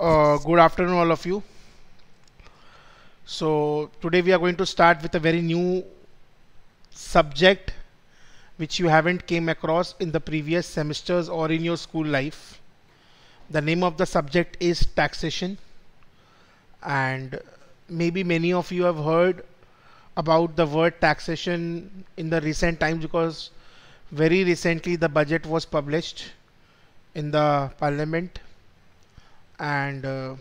Uh, good afternoon all of you so today we are going to start with a very new subject which you haven't came across in the previous semesters or in your school life the name of the subject is taxation and maybe many of you have heard about the word taxation in the recent times because very recently the budget was published in the parliament and uh,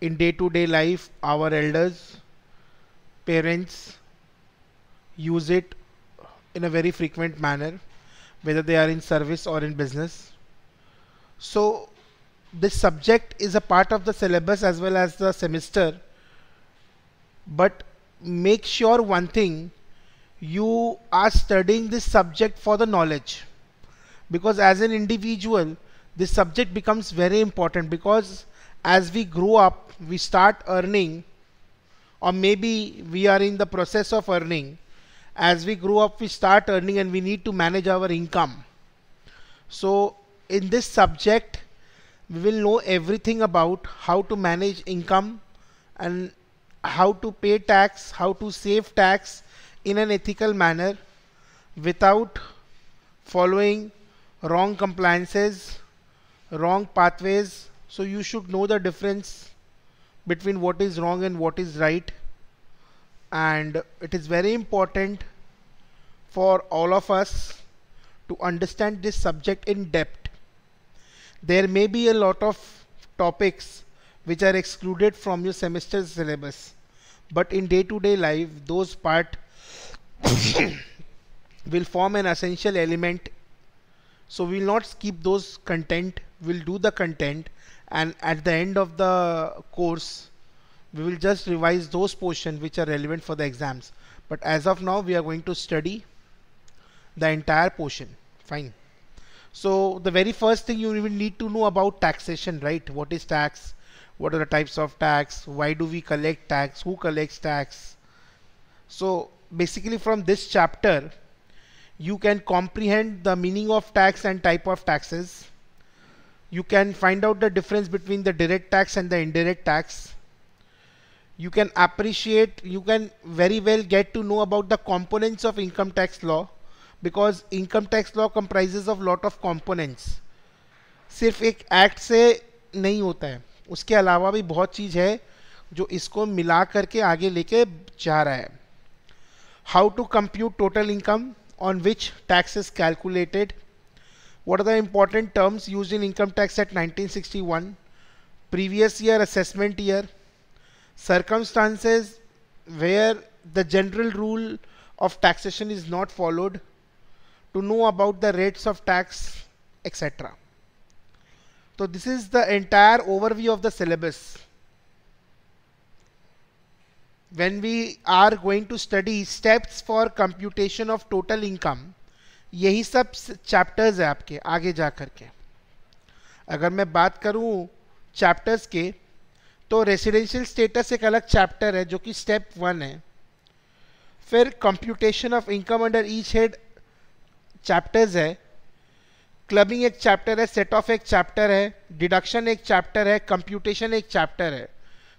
in day to day life our elders parents use it in a very frequent manner whether they are in service or in business so this subject is a part of the syllabus as well as the semester but make sure one thing you are studying this subject for the knowledge because as an individual this subject becomes very important because as we grow up we start earning or maybe we are in the process of earning as we grow up we start earning and we need to manage our income so in this subject we will know everything about how to manage income and how to pay tax how to save tax in an ethical manner without following wrong compliances wrong pathways so you should know the difference between what is wrong and what is right and it is very important for all of us to understand this subject in depth there may be a lot of topics which are excluded from your semester syllabus but in day-to-day life those part will form an essential element so we'll not skip those content will do the content and at the end of the course we will just revise those portions which are relevant for the exams but as of now we are going to study the entire portion fine so the very first thing you will need to know about taxation right what is tax what are the types of tax why do we collect tax who collects tax so basically from this chapter you can comprehend the meaning of tax and type of taxes you can find out the difference between the direct tax and the indirect tax you can appreciate you can very well get to know about the components of income tax law because income tax law comprises of lot of components सिर्फ एक act से नहीं होता है उसके अलावा भी बहुत चीज़ है जो इसको मिला करके आगे लेके जा रहा है how to compute total income on which taxes calculated What are the important terms used in income tax at 1961? Previous year assessment year. Circumstances where the general rule of taxation is not followed. To know about the rates of tax, etc. So this is the entire overview of the syllabus. When we are going to study steps for computation of total income, यही सब chapters है आपके आगे जा कर के अगर मैं बात करूँ चैप्टर्स के तो रेसिडेंशियल स्टेटस एक अलग चैप्टर है जो कि स्टेप वन है फिर computation of income under each head chapters है क्लबिंग एक चैप्टर है सेट ऑफ एक चैप्टर है डिडक्शन एक चैप्टर है कंप्यूटेशन एक चैप्टर है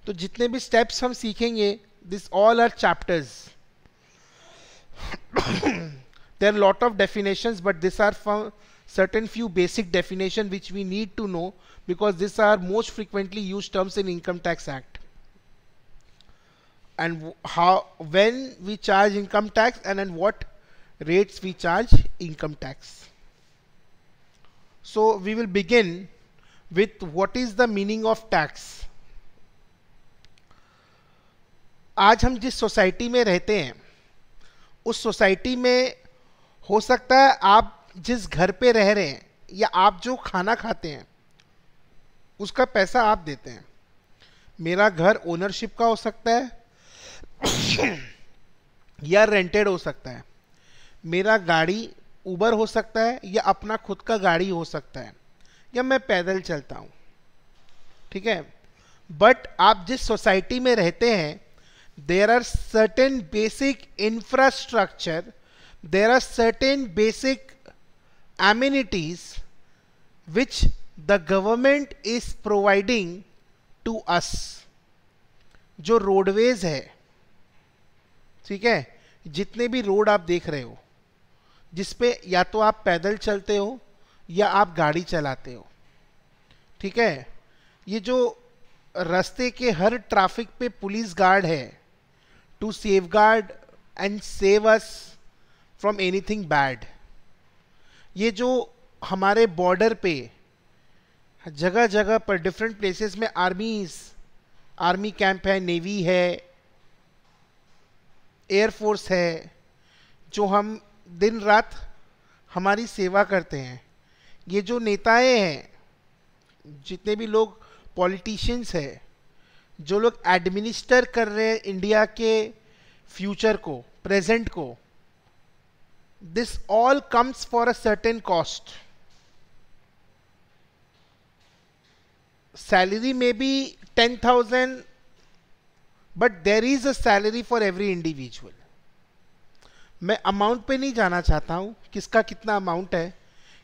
तो जितने भी स्टेप्स हम सीखेंगे this all are chapters There are a lot of definitions, but these are from certain few basic definition which we need to know because these are most frequently used terms in Income Tax Act. And how, when we charge income tax and then what rates we charge income tax. So we will begin with what is the meaning of tax. आज हम जिस society में रहते हैं उस society में हो सकता है आप जिस घर पे रह रहे हैं या आप जो खाना खाते हैं उसका पैसा आप देते हैं मेरा घर ओनरशिप का हो सकता है या रेंटेड हो सकता है मेरा गाड़ी ऊबर हो सकता है या अपना खुद का गाड़ी हो सकता है या मैं पैदल चलता हूँ ठीक है बट आप जिस सोसाइटी में रहते हैं there are certain basic infrastructure there are certain basic amenities which the government is providing to us जो रोडवेज है ठीक है जितने भी रोड आप देख रहे हो जिसपे या तो आप पैदल चलते हो या आप गाड़ी चलाते हो ठीक है ये जो रास्ते के हर ट्रैफिक पे पुलिस गार्ड है to safeguard and save us from thing bad ये जो हमारे बॉर्डर पे जगह जगह पर डिफरेंट प्लेसेस में आर्मीज आर्मी कैंप है नेवी है एयरफोर्स है जो हम दिन रात हमारी सेवा करते हैं ये जो नेताएं हैं जितने भी लोग पॉलिटिशियंस हैं जो लोग एडमिनिस्टर कर रहे हैं इंडिया के फ्यूचर को प्रेजेंट को this all comes for a certain cost. Salary may be 10,000, but there is a salary for every individual. मैं अमाउंट पे नहीं जाना चाहता हूँ किसका कितना अमाउंट है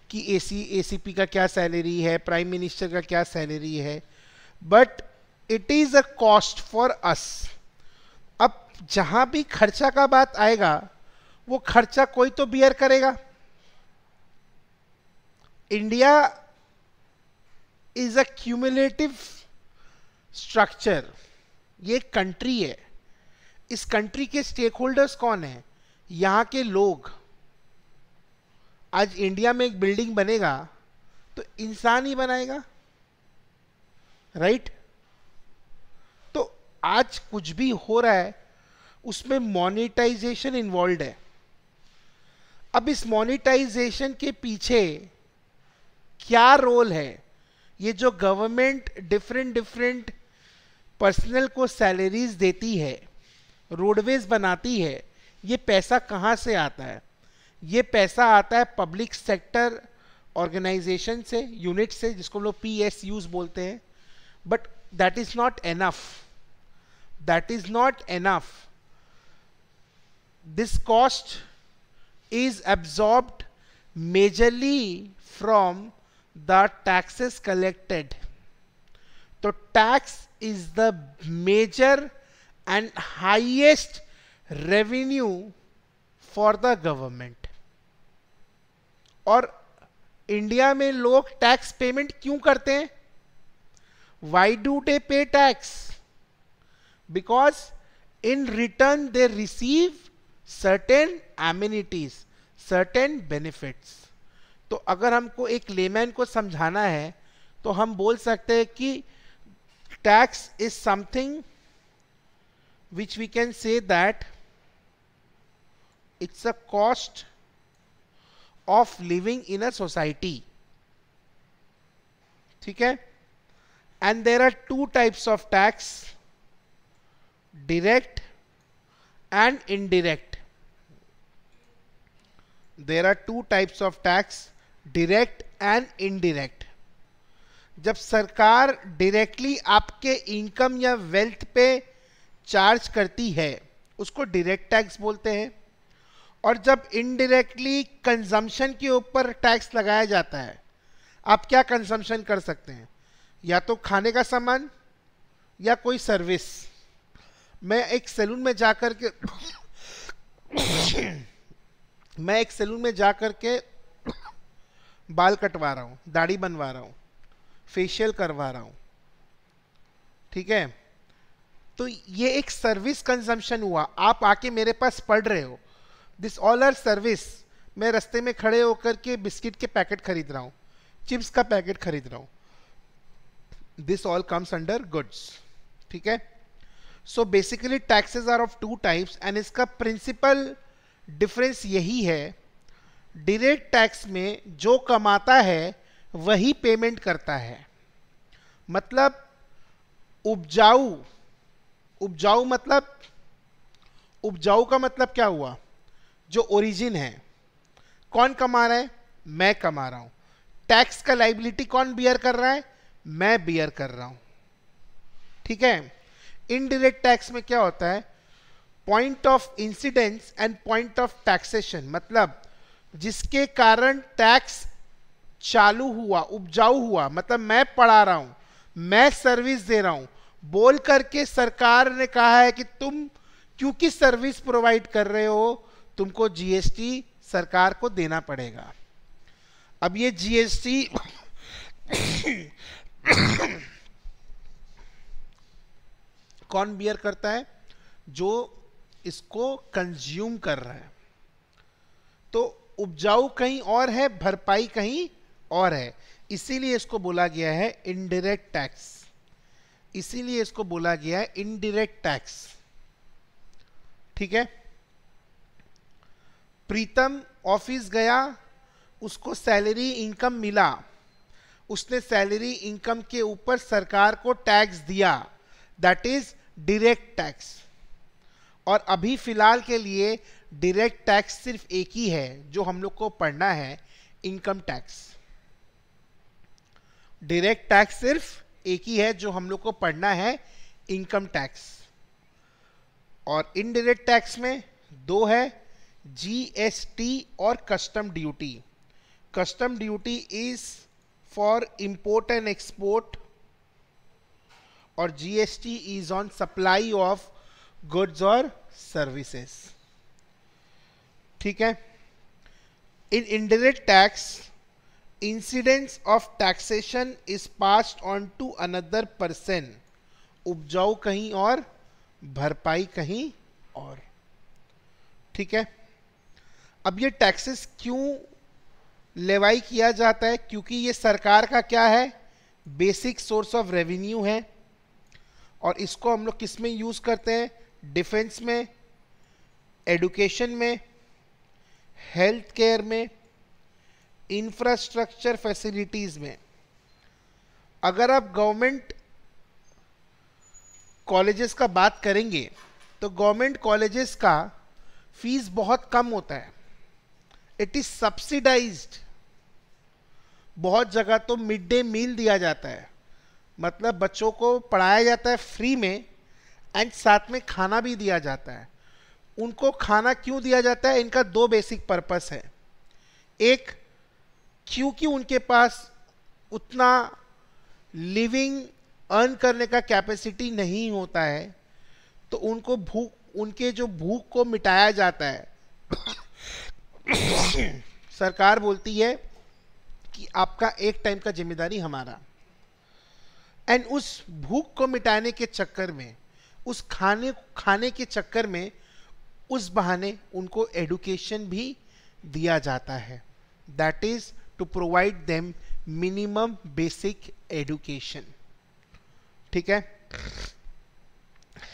कि ए सी ए सी पी का क्या सैलरी है प्राइम मिनिस्टर का क्या सैलरी है but it is a cost for us अब जहाँ भी खर्चा का बात आएगा वो खर्चा कोई तो बियर करेगा India is a cumulative structure ये कंट्री है इस कंट्री के स्टेक होल्डर्स कौन है यहाँ के लोग आज इंडिया में एक बिल्डिंग बनेगा तो इंसान ही बनाएगा राइट तो आज कुछ भी हो रहा है उसमें मॉनिटाइजेशन इन्वॉल्व है अब इस मोनिटाइजेशन के पीछे क्या रोल है ये जो गवर्नमेंट डिफरेंट डिफरेंट पर्सनल को सैलरीज देती है रोडवेज बनाती है ये पैसा कहाँ से आता है ये पैसा आता है पब्लिक सेक्टर ऑर्गेनाइजेशन से यूनिट से जिसको हम लोग पी एस यूज बोलते हैं but that is not enough that is not enough this cost is absorbed majorly from the taxes collected. So tax is the major and highest revenue for the government. और India में लोग tax payment क्यों करते हैं why do they pay tax because in return they receive certain amenities certain benefits तो अगर हमको एक लेमैन को समझाना है तो हम बोल सकते हैं कि tax is something which we can say that it's a cost of living in a society ठीक है and there are two types of tax direct and indirect there are two types of tax direct and indirect जब सरकार directly आपके income या wealth पे charge करती है उसको डायरेक्ट टैक्स बोलते हैं और जब इनडायरेक्टली कंजम्पशन के ऊपर टैक्स लगाया जाता है आप क्या कंजम्पशन कर सकते हैं या तो खाने का सामान या कोई सर्विस मैं एक सैलून में जाकर के मैं एक सैलून में जा कर के बाल कटवा रहा हूँ दाढ़ी बनवा रहा हूँ फेशियल करवा रहा हूँ ठीक है तो ये एक सर्विस कंजम्पशन हुआ आप आके मेरे पास पढ़ रहे हो दिस ऑल आर सर्विस मैं रस्ते में खड़े होकर के बिस्किट के पैकेट खरीद रहा हूँ चिप्स का पैकेट खरीद रहा हूँ this all comes under goods ठीक है so basically taxes are of two types and इसका प्रिंसिपल डिफरेंस यही है डायरेक्ट टैक्स में जो कमाता है वही पेमेंट करता है मतलब उपजाऊ उपजाऊ मतलब उपजाऊ का मतलब क्या हुआ जो ओरिजिन है कौन कमा रहा है मैं कमा रहा हूँ टैक्स का लाइबिलिटी कौन बियर कर रहा है मैं बियर कर रहा हूँ ठीक है इनडायरेक्ट टैक्स में क्या होता है point of incidence and point of taxation मतलब जिसके कारण टैक्स चालू हुआ उपजाऊ हुआ मतलब मैं पढ़ा रहा हूँ मैं सर्विस दे रहा हूँ बोल करके सरकार ने कहा है कि तुम क्योंकि सर्विस प्रोवाइड कर रहे हो तुमको जीएसटी सरकार को देना पड़ेगा अब ये जीएसटी कौन बियर करता है जो इसको कंज्यूम कर रहा है तो उपजाऊ कहीं और है भरपाई कहीं और है इसीलिए इसको बोला गया है इनडायरेक्ट टैक्स इसीलिए इसको बोला गया है इनडायरेक्ट टैक्स ठीक है प्रीतम ऑफिस गया उसको सैलरी इनकम मिला उसने सैलरी इनकम के ऊपर सरकार को टैक्स दिया दैट इज डायरेक्ट टैक्स और अभी फ़िलहाल के लिए डायरेक्ट टैक्स सिर्फ एक ही है जो हम लोग को पढ़ना है इनकम टैक्स डायरेक्ट टैक्स सिर्फ एक ही है जो हम लोग को पढ़ना है इनकम टैक्स और इनडायरेक्ट टैक्स में दो है जीएसटी और custom duty custom duty is for import and export और GST is on supply of goods और सर्विसेस ठीक है इन indirect tax incidence of taxation is passed on to another person उपजाऊ कहीं और भरपाई कहीं और ठीक है अब ये टैक्सेस क्यों लेवाई किया जाता है क्योंकि ये सरकार का क्या है बेसिक सोर्स ऑफ रेवेन्यू है और इसको हम लोग किस में यूज़ करते हैं डिफेंस में एडुकेशन में हेल्थ केयर में इंफ्रास्ट्रक्चर फैसिलिटीज़ में अगर आप गवर्नमेंट कॉलेजेस का बात करेंगे तो गवर्नमेंट कॉलेजेस का फीस बहुत कम होता है इट इज़ सब्सिडाइज्ड बहुत जगह तो मिड डे मील दिया जाता है मतलब बच्चों को पढ़ाया जाता है फ्री में एंड साथ में खाना भी दिया जाता है उनको खाना क्यों दिया जाता है इनका दो बेसिक पर्पस है एक क्योंकि उनके पास उतना लिविंग अर्न करने का कैपेसिटी नहीं होता है तो उनको भूख उनके जो भूख को मिटाया जाता है सरकार बोलती है कि आपका एक टाइम का जिम्मेदारी हमारा एंड उस भूख को मिटाने के चक्कर में उस खाने खाने के चक्कर में उस बहाने उनको एडुकेशन भी दिया जाता है that is to provide them minimum basic education ठीक है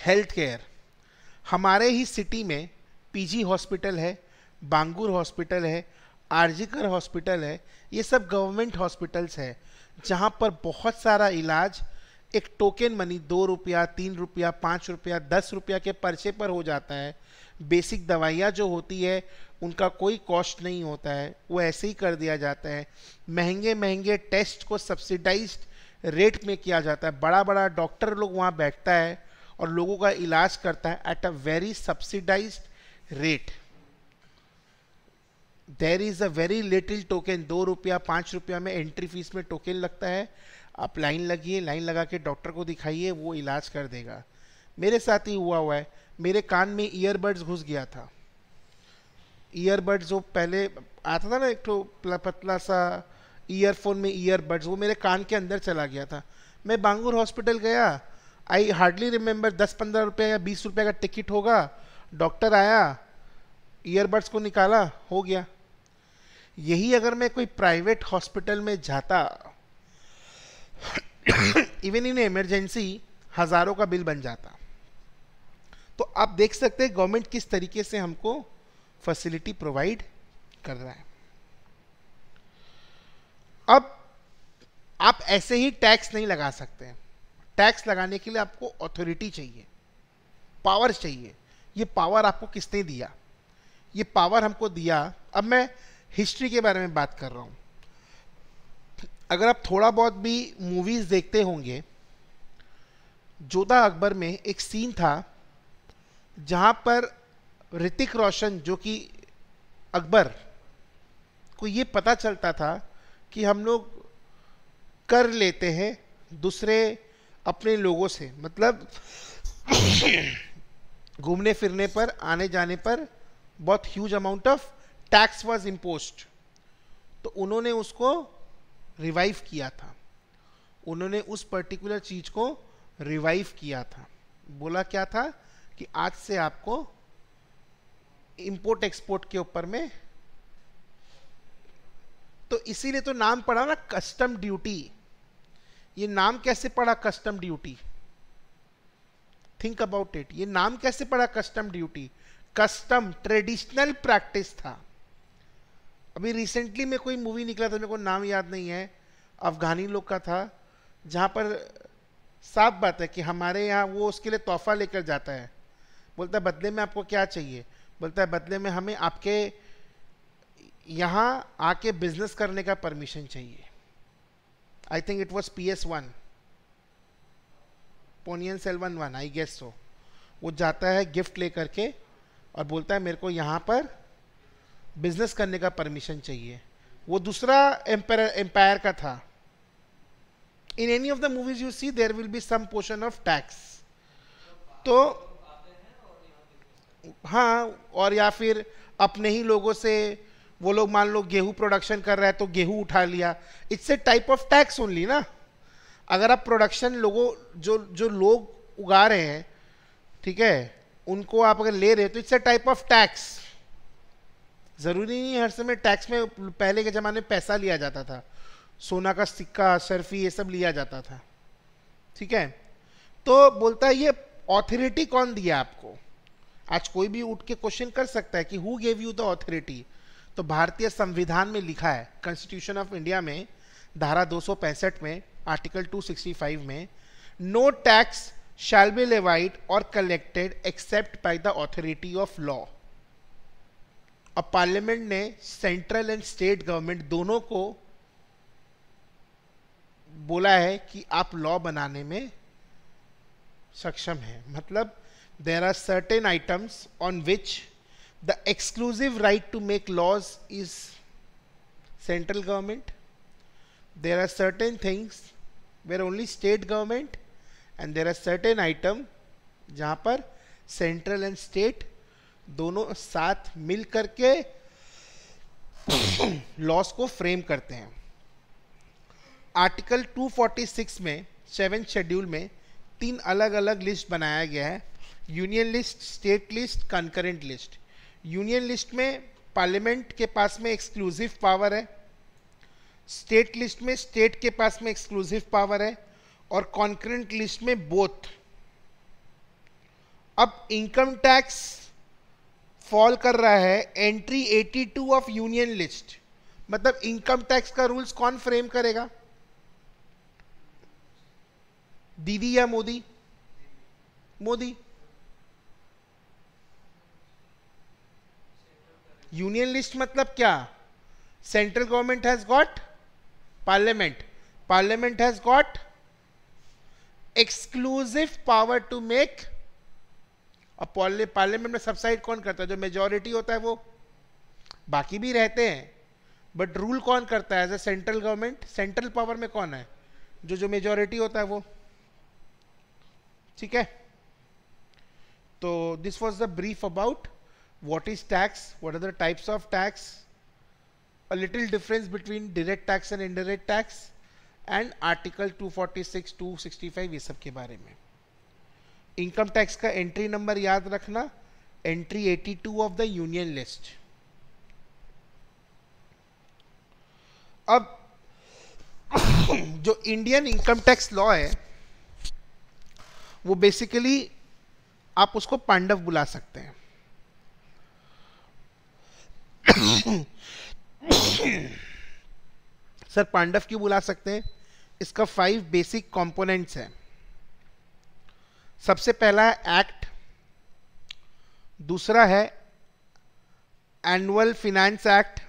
हेल्थ केयर हमारे ही सिटी में पीजी हॉस्पिटल है बांगूर हॉस्पिटल है आरजीकर हॉस्पिटल है ये सब गवर्नमेंट हॉस्पिटल्स है जहाँ पर बहुत सारा इलाज एक टोकन मनी दो रुपया तीन रुपया पाँच रुपया दस रुपया के पर्चे पर हो जाता है बेसिक दवाइयाँ जो होती है उनका कोई कॉस्ट नहीं होता है वो ऐसे ही कर दिया जाता है महंगे महंगे टेस्ट को सब्सिडाइज रेट में किया जाता है बड़ा बड़ा डॉक्टर लोग वहाँ बैठता है और लोगों का इलाज करता है at a very subsidize rate there is a very little token दो रुपया पाँच रुपया में एंट्री फीस में टोकन लगता है आप लाइन लगिए लाइन लगा के डॉक्टर को दिखाइए वो इलाज कर देगा मेरे साथ ही हुआ हुआ है मेरे कान में ईयरबड्स घुस गया था ईयरबड्स जो पहले आता था ना एक तो पतला सा ईयरफोन में ईयरबड्स वो मेरे कान के अंदर चला गया था मैं बांगूर हॉस्पिटल गया आई हार्डली रिमेंबर दस पंद्रह रुपये या बीस रुपये का टिकट होगा डॉक्टर आया ईयरबड्स को निकाला हो गया यही अगर मैं कोई प्राइवेट हॉस्पिटल में जाता इवन इन इमरजेंसी हज़ारों का बिल बन जाता तो आप देख सकते हैं गवर्नमेंट किस तरीके से हमको फैसिलिटी प्रोवाइड कर रहा है अब आप ऐसे ही टैक्स नहीं लगा सकते टैक्स लगाने के लिए आपको अथॉरिटी चाहिए पावर चाहिए ये पावर आपको किसने दिया ये पावर हमको दिया अब मैं हिस्ट्री के बारे में बात कर रहा हूँ अगर आप थोड़ा बहुत भी मूवीज़ देखते होंगे जोधा अकबर में एक सीन था जहाँ पर ऋतिक रोशन जो कि अकबर को ये पता चलता था कि हम लोग कर लेते हैं दूसरे अपने लोगों से मतलब घूमने फिरने पर आने जाने पर बहुत huge amount of tax was imposed तो उन्होंने उसको रिवाइव किया था उन्होंने उस पर्टिकुलर चीज को रिवाइव किया था बोला क्या था कि आज से आपको इंपोर्ट एक्सपोर्ट के ऊपर में तो इसीलिए तो नाम पड़ा ना कस्टम ड्यूटी ये नाम कैसे पड़ा custom duty think about it ये नाम कैसे पड़ा custom duty custom traditional practice था अभी रिसेंटली में कोई मूवी निकला था मेरे को नाम याद नहीं है अफगानी लोग का था जहाँ पर साफ बात है कि हमारे यहाँ वो उसके लिए तोहफा लेकर जाता है बोलता है बदले में आपको क्या चाहिए बोलता है बदले में हमें आपके यहाँ आके बिजनेस करने का परमिशन चाहिए I think it was P S one Ponniyin Selvan one one I guess so वो जाता है गिफ्ट लेकर के और बोलता है मेरे को यहाँ पर बिजनेस करने का परमिशन चाहिए वो दूसरा एम्पायर का था in any of the movies you see there will be some portion of tax तो हाँ और या फिर अपने ही लोगों से वो लोग मान लो गेहूं प्रोडक्शन कर रहे हैं तो गेहूं उठा लिया it's a type of tax only ना अगर आप प्रोडक्शन लोगों जो जो लोग उगा रहे हैं ठीक है उनको आप अगर ले रहे हो तो it's a type of tax ज़रूरी नहीं हर समय टैक्स में पहले के ज़माने में पैसा लिया जाता था सोना का सिक्का सरफी ये सब लिया जाता था ठीक है तो बोलता है ये ऑथोरिटी कौन दिया आपको आज कोई भी उठ के क्वेश्चन कर सकता है कि who gave you the authority तो भारतीय संविधान में लिखा है कॉन्स्टिट्यूशन ऑफ इंडिया में धारा दो में आर्टिकल 265 में no tax shall be levied और collected except by the authority of law अब पार्लियामेंट ने सेंट्रल एंड स्टेट गवर्नमेंट दोनों को बोला है कि आप लॉ बनाने में सक्षम हैं मतलब there are certain items on which the exclusive right to make laws is central government there are certain things where only state government and there are certain item जहाँ पर सेंट्रल एंड स्टेट दोनों साथ मिल करके loss को frame करते हैं article 246 में seven schedule में तीन अलग अलग लिस्ट बनाया गया है union list state list concurrent list union list में पार्लियामेंट के पास में एक्सक्लूसिव पावर है स्टेट लिस्ट में स्टेट के पास में एक्सक्लूसिव पावर है और कॉन्करेंट लिस्ट में बोथ अब इनकम टैक्स फॉल कर रहा है एंट्री 82 ऑफ यूनियन लिस्ट मतलब इनकम टैक्स का रूल्स कौन फ्रेम करेगा दीदी या मोदी मोदी यूनियन लिस्ट मतलब क्या central government has got parliament parliament has got exclusive power to make और पार्लियामेंट में सबसाइड कौन करता है जो मेजोरिटी होता है वो बाकी भी रहते हैं बट रूल कौन करता है as a central government central power में कौन है जो जो मेजोरिटी होता है वो ठीक है तो this was the brief about are the types of tax a little difference between direct tax and between tax and article two forty six two 246 265 ये सब के बारे में इनकम टैक्स का एंट्री नंबर याद रखना entry 82 of the union list अब जो इंडियन इनकम टैक्स लॉ है वो बेसिकली आप उसको पांडव बुला सकते हैं सर पांडव क्यों बुला सकते हैं इसका फाइव बेसिक कंपोनेंट्स हैं सबसे पहला है एक्ट दूसरा है एनुअल फिनेंस एक्ट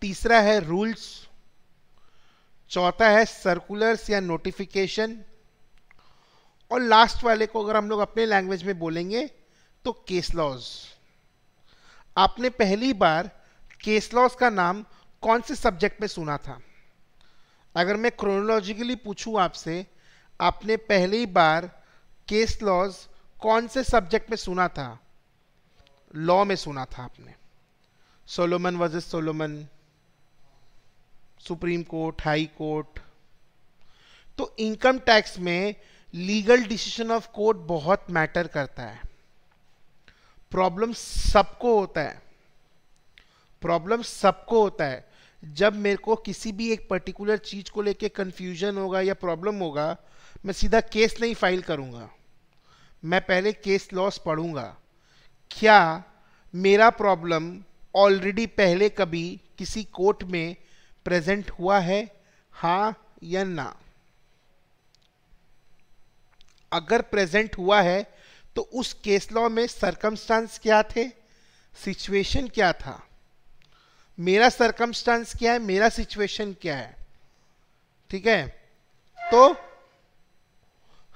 तीसरा है रूल्स चौथा है सर्कुलर्स या नोटिफिकेशन और लास्ट वाले को अगर हम लोग अपने लैंग्वेज में बोलेंगे तो केस लॉज आपने पहली बार केस लॉज का नाम कौन से सब्जेक्ट में सुना था अगर मैं क्रोनोलॉजिकली पूछूं आपसे आपने पहली बार केस लॉज कौन से सब्जेक्ट में सुना था लॉ में सुना था आपने Solomon versus Solomon Supreme Court high Court तो इनकम टैक्स में लीगल डिसीजन ऑफ कोर्ट बहुत मैटर करता है प्रॉब्लम सबको होता है प्रॉब्लम सबको होता है जब मेरे को किसी भी एक पर्टिकुलर चीज को लेके कंफ्यूजन होगा या प्रॉब्लम होगा मैं सीधा केस नहीं फाइल करूँगा मैं पहले केस लॉस पढ़ूँगा क्या मेरा प्रॉब्लम ऑलरेडी पहले कभी किसी कोर्ट में प्रेजेंट हुआ है हाँ या ना अगर प्रेजेंट हुआ है तो उस केस लॉ में सरकमस्टांस क्या थे सिचुएशन क्या था मेरा सरकमस्टांस क्या है मेरा सिचुएशन क्या है ठीक है तो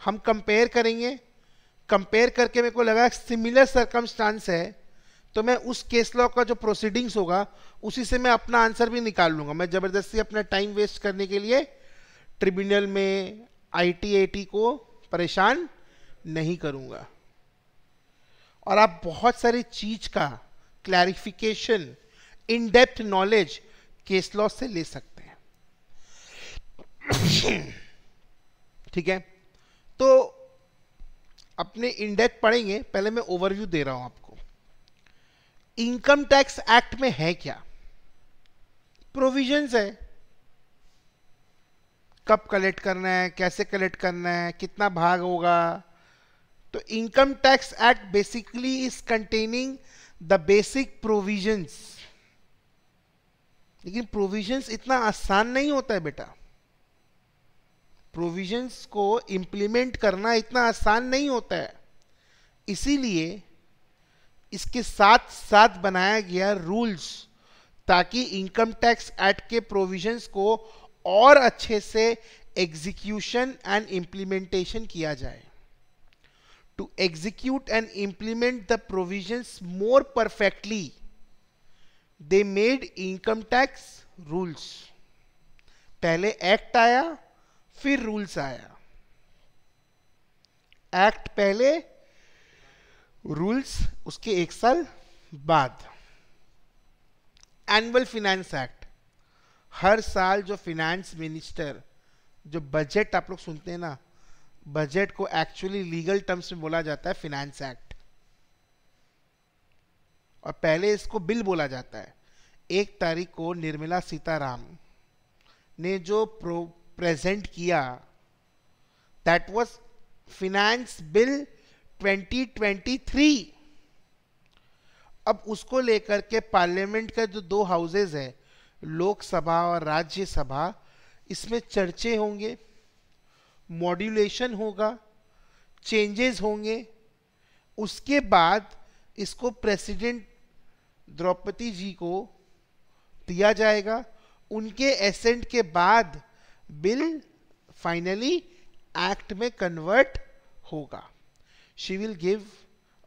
हम कंपेयर करेंगे कंपेयर करके मेरे को लगा सिमिलर सर्कमस्टांस है तो मैं उस केस लॉ का जो प्रोसीडिंग्स होगा उसी से मैं अपना आंसर भी निकाल लूँगा मैं ज़बरदस्ती अपना टाइम वेस्ट करने के लिए ट्रिब्यूनल में टी को परेशान नहीं करूँगा और आप बहुत सारी चीज़ का clarification in depth knowledge case law से ले सकते हैं ठीक है तो अपने इंडेक्स पढ़ेंगे पहले मैं ओवरव्यू दे रहा हूं आपको इनकम टैक्स एक्ट में है क्या प्रोविजंस है कब कलेक्ट करना है कैसे कलेक्ट करना है कितना भाग होगा तो income tax act basically is containing the basic provisions लेकिन प्रोविजंस इतना आसान नहीं होता है बेटा प्रोविजंस को इम्प्लीमेंट करना इतना आसान नहीं होता है इसीलिए इसके साथ साथ बनाया गया रूल्स ताकि इनकम टैक्स एक्ट के प्रोविजंस को और अच्छे से एग्जीक्यूशन एंड इम्प्लीमेंटेशन किया जाए to execute and implement the provisions more perfectly they made income tax rules पहले एक्ट आया फिर रूल्स आया एक्ट पहले रूल्स उसके एक साल बाद एनुअल फिनेंस एक्ट हर साल जो फिनेंस मिनिस्टर जो बजट आप लोग सुनते हैं ना बजट को एक्चुअली लीगल टर्म्स में बोला जाता है फिनेंस एक्ट और पहले इसको बिल बोला जाता है एक तारीख को निर्मला सीताराम ने जो प्रो प्रेजेंट किया दैट वाज फिनेंस बिल 2023 अब उसको लेकर के पार्लियामेंट का जो दो हाउसेज है लोकसभा और राज्यसभा इसमें चर्चे होंगे मॉड्यूलेशन होगा चेंजेस होंगे उसके बाद इसको प्रेसिडेंट द्रौपदी जी को दिया जाएगा उनके एसेंट के बाद बिल फाइनली एक्ट में कन्वर्ट होगा she will give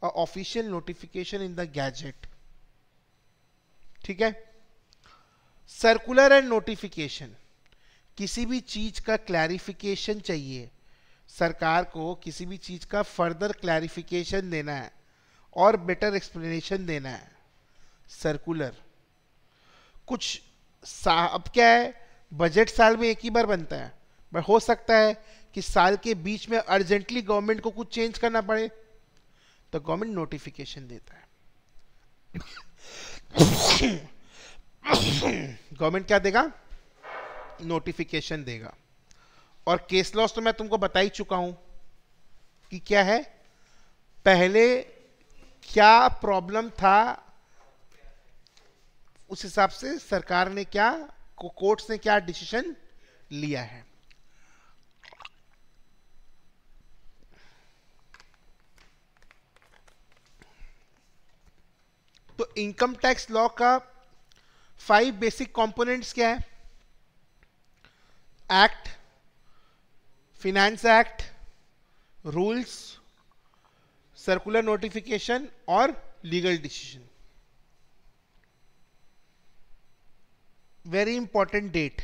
a official notification in the gazette ठीक है सर्कुलर एंड नोटिफिकेशन किसी भी चीज का क्लैरिफिकेशन चाहिए सरकार को किसी भी चीज का फर्दर क्लैरिफिकेशन देना है और बेटर एक्सप्लेनेशन देना है सर्कुलर कुछ अब क्या है बजट साल में एक ही बार बनता है बट हो सकता है कि साल के बीच में अर्जेंटली गवर्नमेंट को कुछ चेंज करना पड़े तो गवर्नमेंट नोटिफिकेशन देता है गवर्नमेंट क्या देगा नोटिफिकेशन देगा और केस लॉस तो मैं तुमको बता ही चुका हूं कि क्या है पहले क्या प्रॉब्लम था उस हिसाब से सरकार ने क्या कोर्ट्स ने क्या डिसीजन लिया है तो इनकम टैक्स लॉ का फाइव बेसिक कंपोनेंट्स क्या है act finance act rules circular notification और legal decision very important date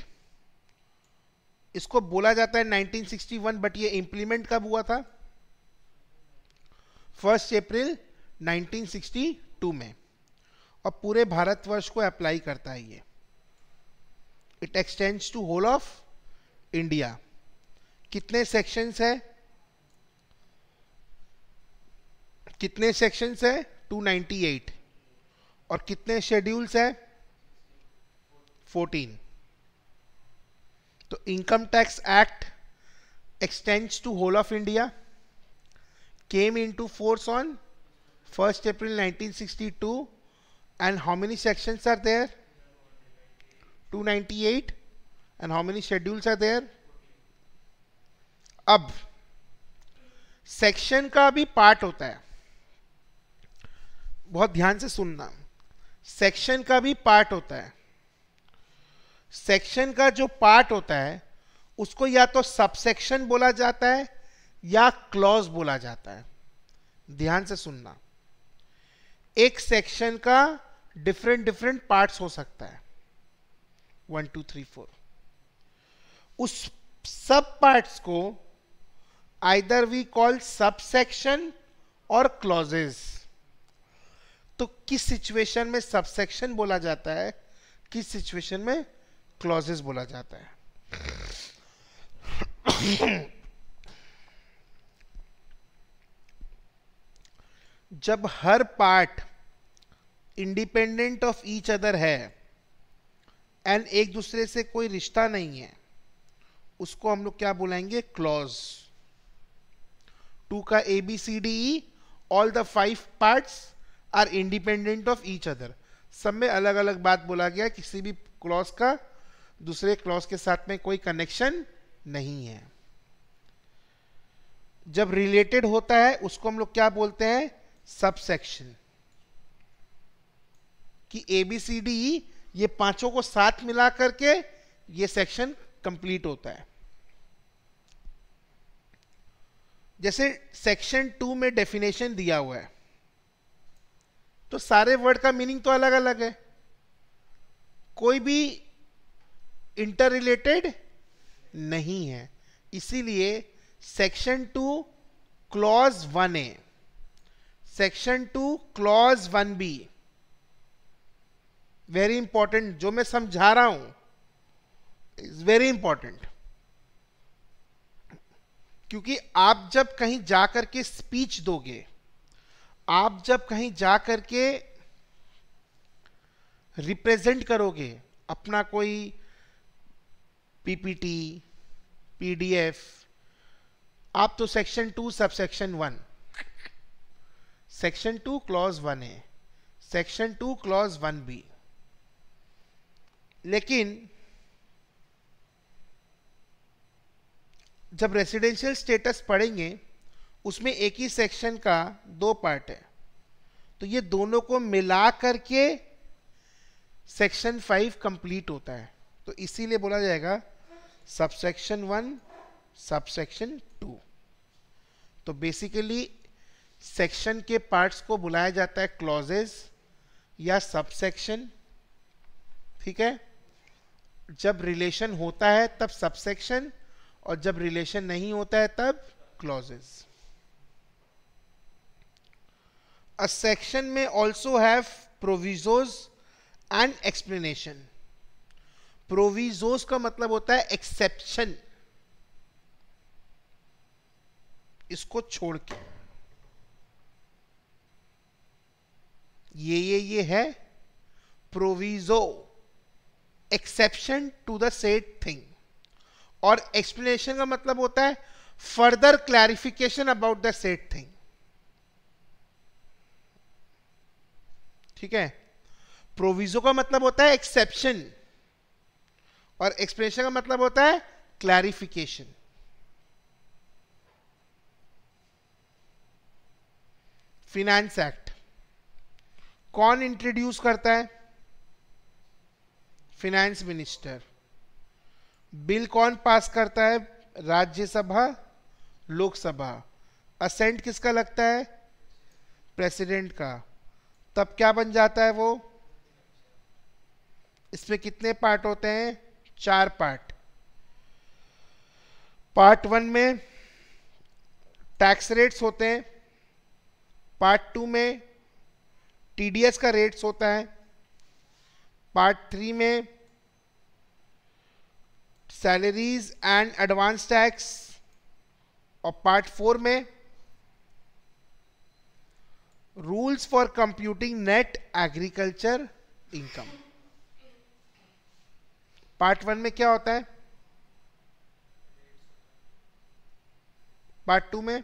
इसको बोला जाता है 1961 बट ये इंप्लीमेंट कब हुआ था फर्स्ट अप्रैल 1962 में और पूरे भारतवर्ष को अप्लाई करता है ये it extends to whole of India कितने सेक्शंस है कितने सेक्शंस है 298 और कितने शेड्यूल्स है 14 तो income tax act extends to whole of India came into force on 1st April 1962 and how many sections are there 298 and how many schedules are there अब section का भी पार्ट होता है बहुत ध्यान से सुनना सेक्शन का भी पार्ट होता है सेक्शन का जो पार्ट होता है उसको या तो सबसेक्शन बोला जाता है या क्लॉज बोला जाता है ध्यान से सुनना एक सेक्शन का डिफरेंट डिफरेंट पार्ट्स हो सकता है वन टू थ्री फोर उस सब पार्ट्स को आइदर वी कॉल सबसेक्शन और क्लॉजेस तो किस सिचुएशन में सबसेक्शन बोला जाता है किस सिचुएशन में क्लॉजेस बोला जाता है जब हर part independent of each other है एंड एक दूसरे से कोई रिश्ता नहीं है उसको हम लोग क्या बोलाएंगे क्लॉज टू का A B C D E all the five parts are independent of each other सब में अलग अलग बात बोला गया किसी भी क्लॉज का दूसरे क्लॉज के साथ में कोई कनेक्शन नहीं है जब रिलेटेड होता है उसको हम लोग क्या बोलते हैं सबसेक्शन कि ए बी सी डी ये पांचों को साथ मिला करके ये सेक्शन कंप्लीट होता है जैसे सेक्शन टू में डेफिनेशन दिया हुआ है तो सारे वर्ड का मीनिंग तो अलग अलग है कोई भी इंटर रिलेटेड नहीं है इसीलिए section two clause one A section two clause one B very important जो मैं समझा रहा हूं इज वेरी इंपॉर्टेंट क्योंकि आप जब कहीं जाकर के स्पीच दोगे आप जब कहीं जाकर के रिप्रेजेंट करोगे अपना कोई पीपीटी पीडीएफ आप तो सेक्शन टू सब section one section two clause one है section two clause one B लेकिन जब रेसिडेंशियल स्टेटस पढ़ेंगे उसमें एक ही सेक्शन का दो पार्ट है तो ये दोनों को मिला करके सेक्शन फाइव कंप्लीट होता है तो इसीलिए बोला जाएगा सबसेक्शन वन सबसेक्शन टू तो बेसिकली सेक्शन के पार्ट्स को बुलाया जाता है क्लॉजेस या सबसेक्शन ठीक है जब रिलेशन होता है तब सबसेक्शन और जब रिलेशन नहीं होता है तब क्लॉजेस अ सेक्शन में also have provisos and explanation provisos का मतलब होता है एक्सेप्शन इसको छोड़ के ये ये ये है proviso exception to the set thing और एक्सप्लेनेशन का मतलब होता है further clarification about the set thing ठीक है प्रोविजो का मतलब होता है एक्सेप्शन और एक्सप्लेनेशन का मतलब होता है क्लैरिफिकेशन फिनेंस एक्ट कौन इंट्रोड्यूस करता है फिनेंस मिनिस्टर बिल कौन पास करता है राज्यसभा लोकसभा असेंट किसका लगता है प्रेसिडेंट का तब क्या बन जाता है वो इसमें कितने पार्ट होते हैं चार पार्ट पार्ट वन में टैक्स रेट्स होते हैं पार्ट टू में टीडीएस का रेट्स होता है पार्ट थ्री में सैलरीज एंड एडवांस टैक्स और पार्ट फोर में rules for computing net agriculture income part one में क्या होता है पार्ट टू में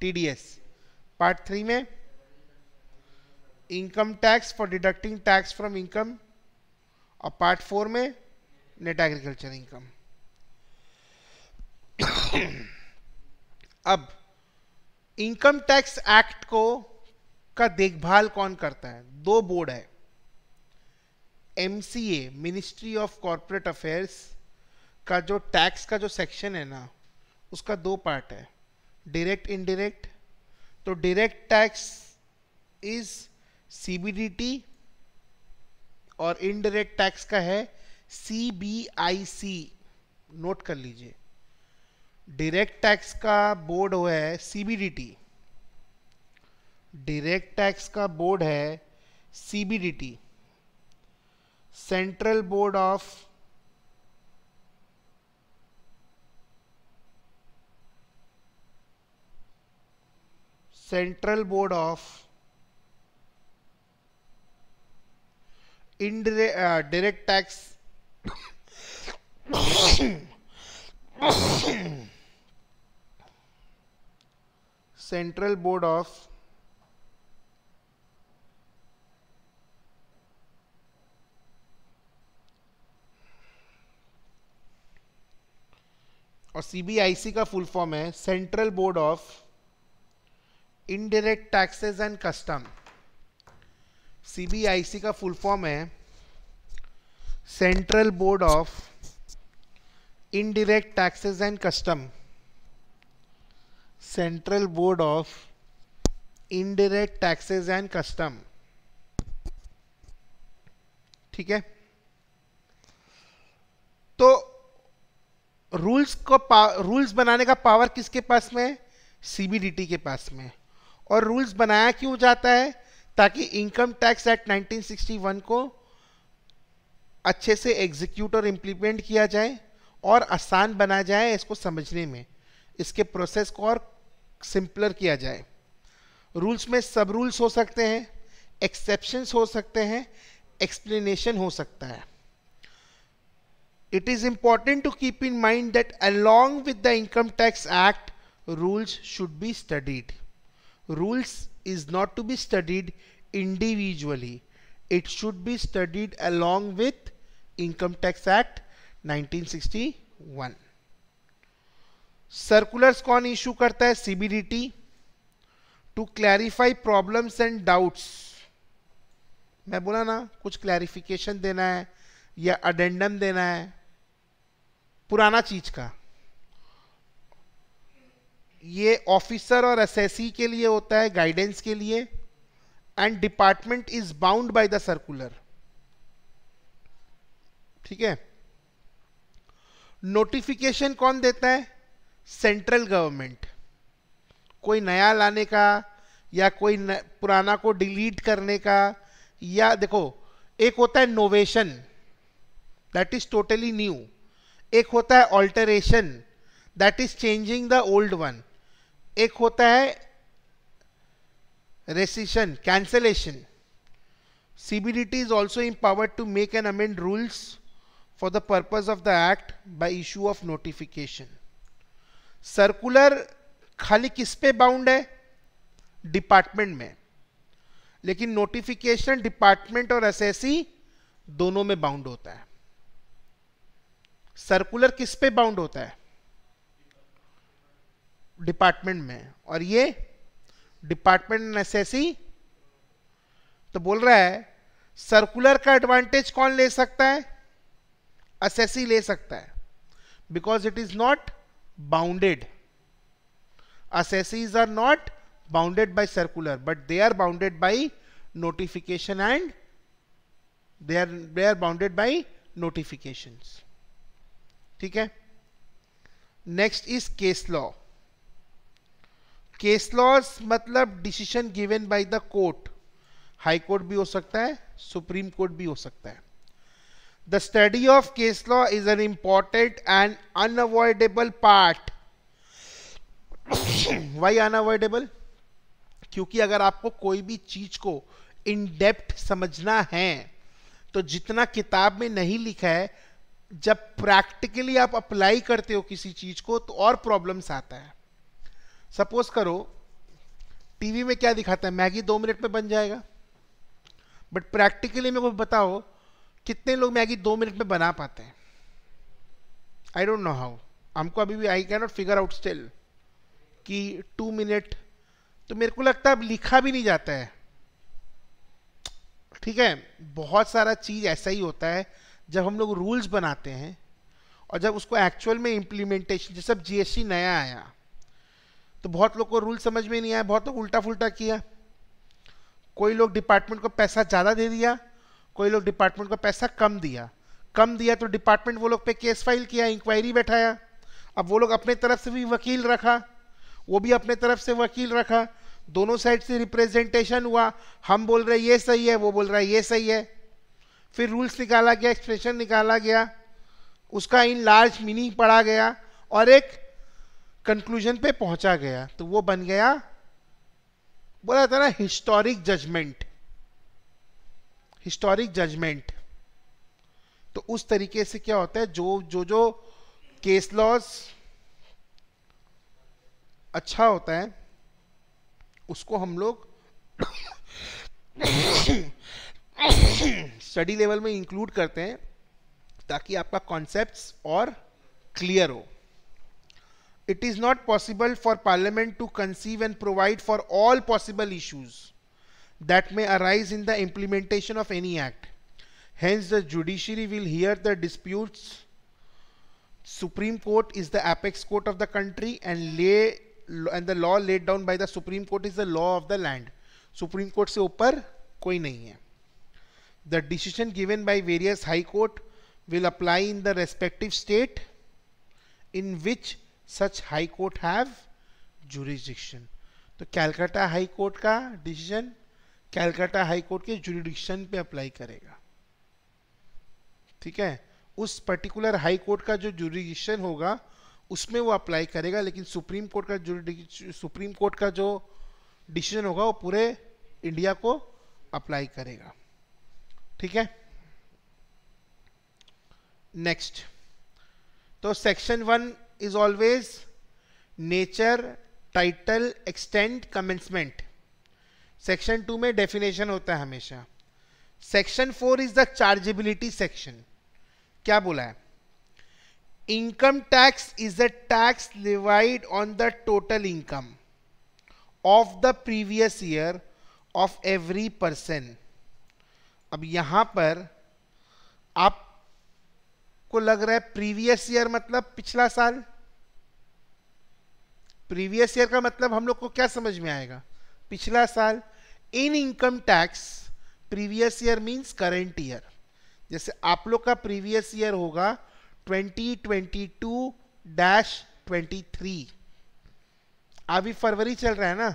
टीडीएस पार्ट थ्री में income tax for deducting tax from income और पार्ट फोर में नेट एग्रीकल्चर इनकम अब इनकम टैक्स एक्ट को का देखभाल कौन करता है दो बोर्ड है M C A ministry of corporate affairs का जो टैक्स का जो सेक्शन है ना उसका दो पार्ट है डायरेक्ट इनडायरेक्ट तो डायरेक्ट टैक्स इज सीबीडीटी और इनडायरेक्ट टैक्स का है सीबीआईसी नोट कर लीजिए डायरेक्ट टैक्स का बोर्ड हुआ है सीबीडीटी डायरेक्ट टैक्स का बोर्ड है CBDT Central Board of Central Board of Indirect uh, Direct Tax Central Board of और सीबीआईसी का फुल फॉर्म है central board of indirect taxes and custom CBIC का full form है central board of indirect taxes and custom central board of indirect taxes and custom ठीक है तो rules को rules बनाने का पावर किसके पास में सीबीडीटी के पास में और रूल्स बनाया क्यों जाता है ताकि इनकम टैक्स एक्ट 1961 को अच्छे से एग्जीक्यूट और इम्प्लीमेंट किया जाए और आसान बनाया जाए इसको समझने में इसके प्रोसेस को और सिंपलर किया जाए रूल्स में सब रूल्स हो सकते हैं एक्सेप्शंस हो सकते हैं एक्सप्लेनेशन हो सकता है it is important to keep in mind that along with the Income Tax Act, rules should be studied. Rules is not to be studied individually. It should be studied along with Income Tax Act 1961. circulars kon issue karta hai cbdt to clarify problems and doubts मैं बोला ना कुछ clarification देना है या addendum देना है पुराना चीज का ये ऑफिसर और एस के लिए होता है गाइडेंस के लिए and department is bound by the circular ठीक है नोटिफिकेशन कौन देता है सेंट्रल गवर्नमेंट कोई नया लाने का या कोई न, पुराना को डिलीट करने का या देखो एक होता है novation that is totally new एक होता है alteration that is changing the old one एक होता है rescission cancellation CBDT is also empowered to make an amend rules for the purpose of the act by issue of notification circular खाली किस पे bound है डिपार्टमेंट में लेकिन notification department और एस दोनों में बाउंड होता है सर्कुलर किस पे बाउंड होता है डिपार्टमेंट में और ये डिपार्टमेंट नेसेसी तो बोल रहा है सर्कुलर का एडवांटेज कौन ले सकता है असेसी ले सकता है because it is not bounded assessees are not bounded by circular but they are bounded by notification and they are they are bounded by notifications ठीक है next is case law case laws मतलब decision given by the court high court भी हो सकता है supreme court भी हो सकता है the study of case law is an important and unavoidable part why unavoidable क्योंकि अगर आपको कोई भी चीज को इनडेप्थ समझना है तो जितना किताब में नहीं लिखा है जब प्रैक्टिकली आप अप्लाई करते हो किसी चीज को तो और प्रॉब्लम्स आता है सपोज करो टीवी में क्या दिखाता है मैगी दो मिनट में बन जाएगा बट प्रैक्टिकली मेरे को बताओ कितने लोग मैगी दो मिनट में बना पाते हैं आई डोंट नो हाउ हमको अभी भी I can not figure out still कि टू मिनट तो मेरे को लगता है अब लिखा भी नहीं जाता है ठीक है बहुत सारा चीज़ ऐसा ही होता है जब हम लोग रूल्स बनाते हैं और जब उसको एक्चुअल में इम्प्लीमेंटेशन जैसे अब जीएसटी नया आया तो बहुत लोग को रूल समझ में नहीं आया बहुत लोग उल्टा फुलटा किया कोई लोग डिपार्टमेंट को पैसा ज़्यादा दे दिया कोई लोग डिपार्टमेंट को पैसा कम दिया कम दिया तो डिपार्टमेंट वो लोग पे केस फाइल किया इंक्वायरी बैठाया अब वो लोग अपने तरफ से भी वकील रखा वो भी अपने तरफ से वकील रखा दोनों साइड से रिप्रेजेंटेशन हुआ हम बोल रहे ये सही है वो बोल रहा है ये सही है फिर रूल्स निकाला गया एक्सप्रेशन निकाला गया उसका इन लार्ज मीनिंग पढ़ा गया और एक कंक्लूजन पे पहुंचा गया तो वो बन गया बोला था ना हिस्टोरिक जजमेंट हिस्टोरिक जजमेंट तो उस तरीके से क्या होता है जो जो जो केस लॉस अच्छा होता है उसको हम लोग स्टडी लेवल में इंक्लूड करते हैं ताकि आपका कॉन्सेप्ट और क्लियर हो it is not possible for parliament to conceive and provide for all possible issues that may arise in the implementation of any act hence the judiciary will hear the dispute supreme court is the apex court of the country and lay and the law laid down by the supreme court is the law of the land supreme court से ऊपर कोई नहीं है the decision given by various high court will apply in the respective state in which such high court have jurisdiction तो Calcutta high court का decision Calcutta high court के jurisdiction पे apply करेगा ठीक है उस पर्टिकुलर हाई कोर्ट का जो जुरिडिक्शन होगा उसमें वो अप्लाई करेगा लेकिन सुप्रीम कोर्ट का सुप्रीम कोर्ट का जो डिसीजन होगा वो पूरे इंडिया को अप्लाई करेगा ठीक है नेक्स्ट तो section one is always nature title extent commencement section two में डेफिनेशन होता है हमेशा section four is the chargeability section क्या बोला है income tax is the tax divide on the total income of the previous year of every person अब यहां पर आपको लग रहा है प्रीवियस ईयर मतलब पिछला साल प्रीवियस ईयर का मतलब हम लोग को क्या समझ में आएगा पिछला साल in income tax previous year means current year जैसे आप लोग का प्रीवियस ईयर होगा 2022 डैश 23 अभी फरवरी चल रहा है ना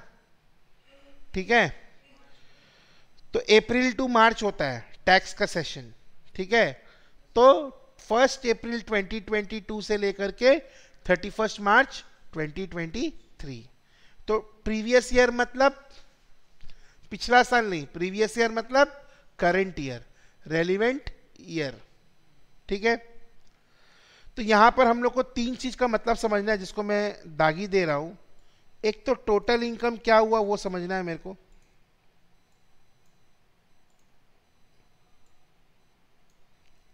ठीक है तो अप्रैल टू मार्च होता है टैक्स का सेशन ठीक है तो फर्स्ट अप्रैल 2022 से लेकर के थर्टी मार्च 2023 तो प्रीवियस ईयर मतलब पिछला साल नहीं प्रीवियस ईयर मतलब करंट ईयर रेलिवेंट ईयर ठीक है तो यहां पर हम लोग को तीन चीज का मतलब समझना है जिसको मैं दागी दे रहा हूं एक तो टोटल इनकम क्या हुआ वो समझना है मेरे को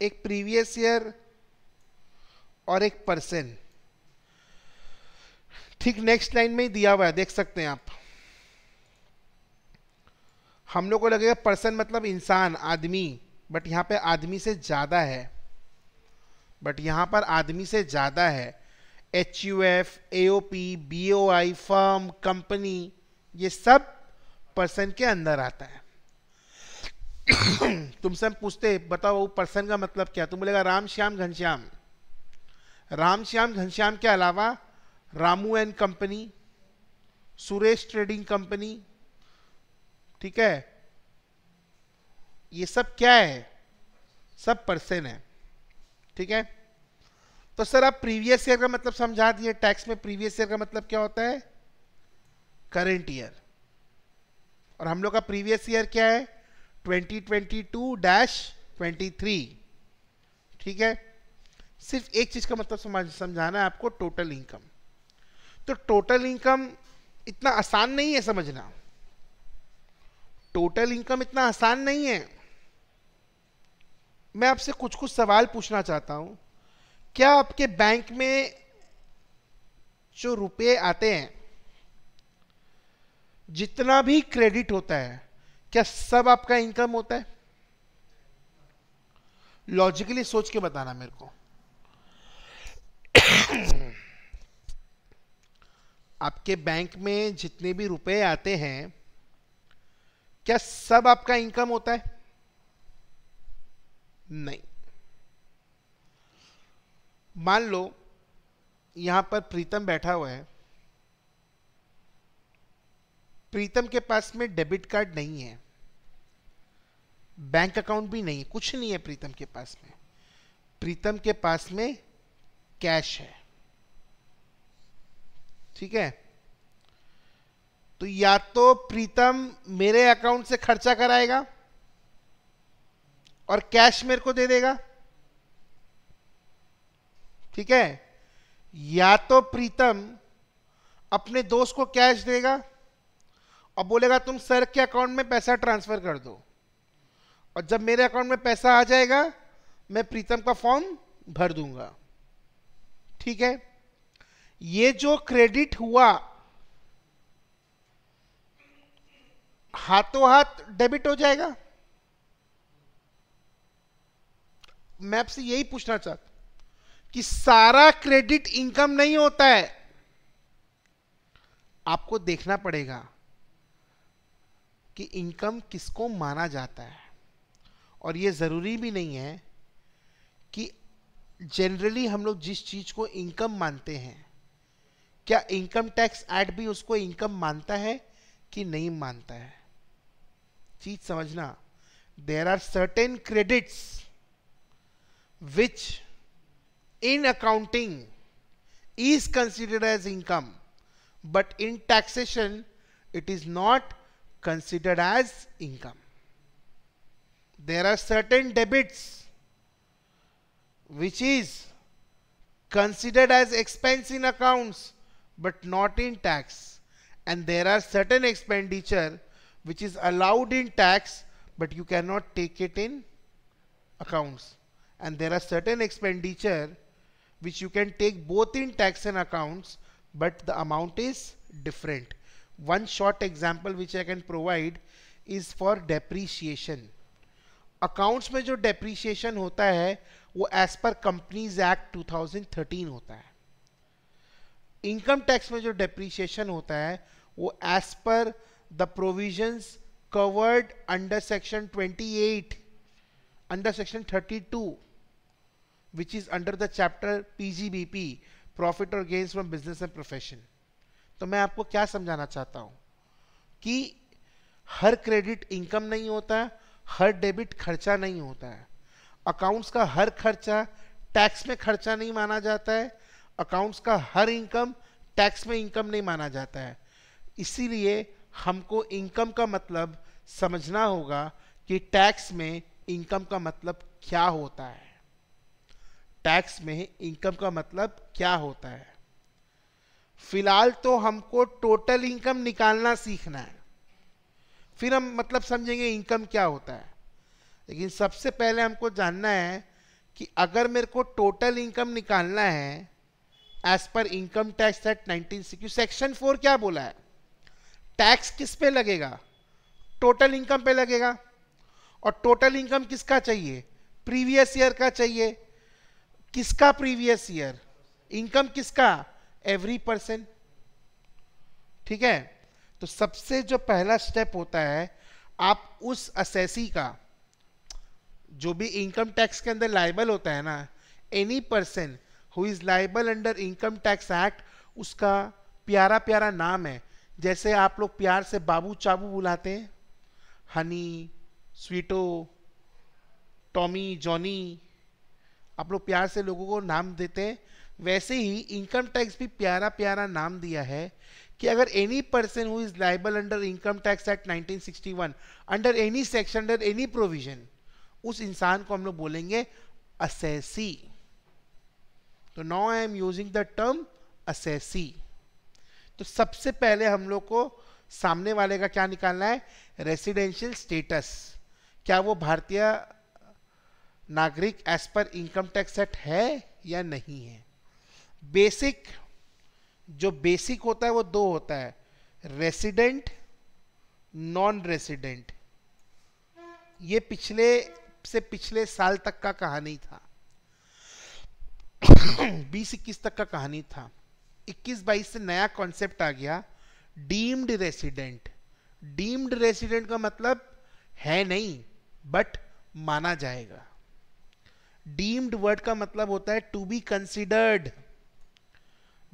एक प्रीवियस ईयर और एक पर्सन ठीक नेक्स्ट लाइन में ही दिया हुआ है देख सकते हैं आप हम लोग को लगेगा पर्सन मतलब इंसान आदमी बट यहां पे आदमी से ज़्यादा है बट यहां पर आदमी से ज़्यादा है H U F AO P B O I firm company ये सब पर्सन के अंदर आता है तुमसे हम पूछते बताओ पर्सन का मतलब क्या तुम बोलेगा राम श्याम घनश्याम राम श्याम घनश्याम के अलावा Ramu and company Suresh trading company ठीक है ये सब क्या है सब पर्सन है ठीक है तो सर आप प्रीवियस ईयर का मतलब समझा दिए टैक्स में प्रीवियस ईयर का मतलब क्या होता है करेंट ईयर और हम लोग का प्रीवियस ईयर क्या है 2022-23 ठीक है सिर्फ एक चीज का मतलब समझ समझाना है आपको टोटल इनकम तो टोटल इनकम इतना आसान नहीं है समझना टोटल इनकम इतना आसान नहीं है मैं आपसे कुछ कुछ सवाल पूछना चाहता हूं क्या आपके बैंक में जो रुपए आते हैं जितना भी क्रेडिट होता है क्या सब आपका इनकम होता है लॉजिकली सोच के बताना मेरे को आपके बैंक में जितने भी रुपए आते हैं क्या सब आपका इनकम होता है नहीं मान लो यहां पर प्रीतम बैठा हुआ है प्रीतम के पास में डेबिट कार्ड नहीं है बैंक अकाउंट भी नहीं है कुछ नहीं है प्रीतम के पास में प्रीतम के पास में कैश है ठीक है तो या तो प्रीतम मेरे अकाउंट से खर्चा कराएगा और कैश मेरे को दे देगा ठीक है या तो प्रीतम अपने दोस्त को कैश देगा और बोलेगा तुम सर के अकाउंट में पैसा ट्रांसफर कर दो और जब मेरे अकाउंट में पैसा आ जाएगा मैं प्रीतम का फॉर्म भर दूंगा ठीक है ये जो क्रेडिट हुआ हाथों हाथ डेबिट हो जाएगा मैं आपसे यही पूछना चाहता कि सारा क्रेडिट इनकम नहीं होता है आपको देखना पड़ेगा कि इनकम किसको माना जाता है और ये ज़रूरी भी नहीं है कि जनरली हम लोग जिस चीज़ को इनकम मानते हैं क्या इनकम टैक्स एड भी उसको इनकम मानता है कि नहीं मानता है चीज समझना there are certain credits which in accounting is considered as income but in taxation it is not considered as income there are certain debits which is considered as expense in accounts but not in tax and there are certain expenditure which is allowed in tax but you cannot take it in accounts and there are certain expenditure which you can take both in tax and accounts but the amount is different one short example which I can provide is for depreciation accounts में जो depreciation होता है वो as पर companies act 2013 होता है income tax में जो डेप्रीशिएशन होता है वो as per the provisions covered under section 28 under section 32 to which is under the chapter PGBP profit और gains from business and profession तो मैं आपको क्या समझाना चाहता हूं कि हर क्रेडिट इनकम नहीं होता है हर डेबिट खर्चा नहीं होता है अकाउंट्स का हर खर्चा टैक्स में खर्चा नहीं माना जाता है अकाउंट्स का हर इनकम टैक्स में इनकम नहीं माना जाता है इसीलिए हमको इनकम का मतलब समझना होगा कि टैक्स में इनकम का मतलब क्या होता है टैक्स में इनकम का मतलब क्या होता है फिलहाल तो हमको टोटल इनकम निकालना सीखना है फिर हम मतलब समझेंगे इनकम क्या होता है लेकिन सबसे पहले हमको जानना है कि अगर मेरे को टोटल इनकम निकालना है as per income tax act nineteen section four क्या बोला है टैक्स किस पे लगेगा टोटल इनकम पे लगेगा और टोटल इनकम किसका चाहिए प्रीवियस ईयर का चाहिए किसका प्रीवियस ईयर इनकम किसका एवरी पर्सन ठीक है तो सबसे जो पहला स्टेप होता है आप उस असेसी का जो भी इनकम टैक्स के अंदर लाइबल होता है ना any person who is liable under income tax act उसका प्यारा प्यारा नाम है जैसे आप लोग प्यार से बाबू चाबू बुलाते हैं हनी स्वीटो टॉमी जॉनी आप लोग प्यार से लोगों को नाम देते हैं वैसे ही इनकम टैक्स भी प्यारा प्यारा नाम दिया है कि अगर any person who is liable under income tax act 1961 under any section under any provision उस इंसान को हम लोग बोलेंगे असेसी तो now I am using the term assessee तो सबसे पहले हम लोग को सामने वाले का क्या निकालना है रेसिडेंशियल स्टेटस क्या वो भारतीय नागरिक as per income tax act है या नहीं है बेसिक जो बेसिक होता है वो दो होता है रेसिडेंट नॉन रेसिडेंट ये पिछले से पिछले साल तक का कहानी था बीस इक्कीस तक का कहानी था इक्कीस बाईस से नया कॉन्सेप्ट आ गया डीम्ड रेसिडेंट डीम्ड रेसिडेंट का मतलब है नहीं बट माना जाएगा डीम्ड वर्ड का मतलब होता है to be considered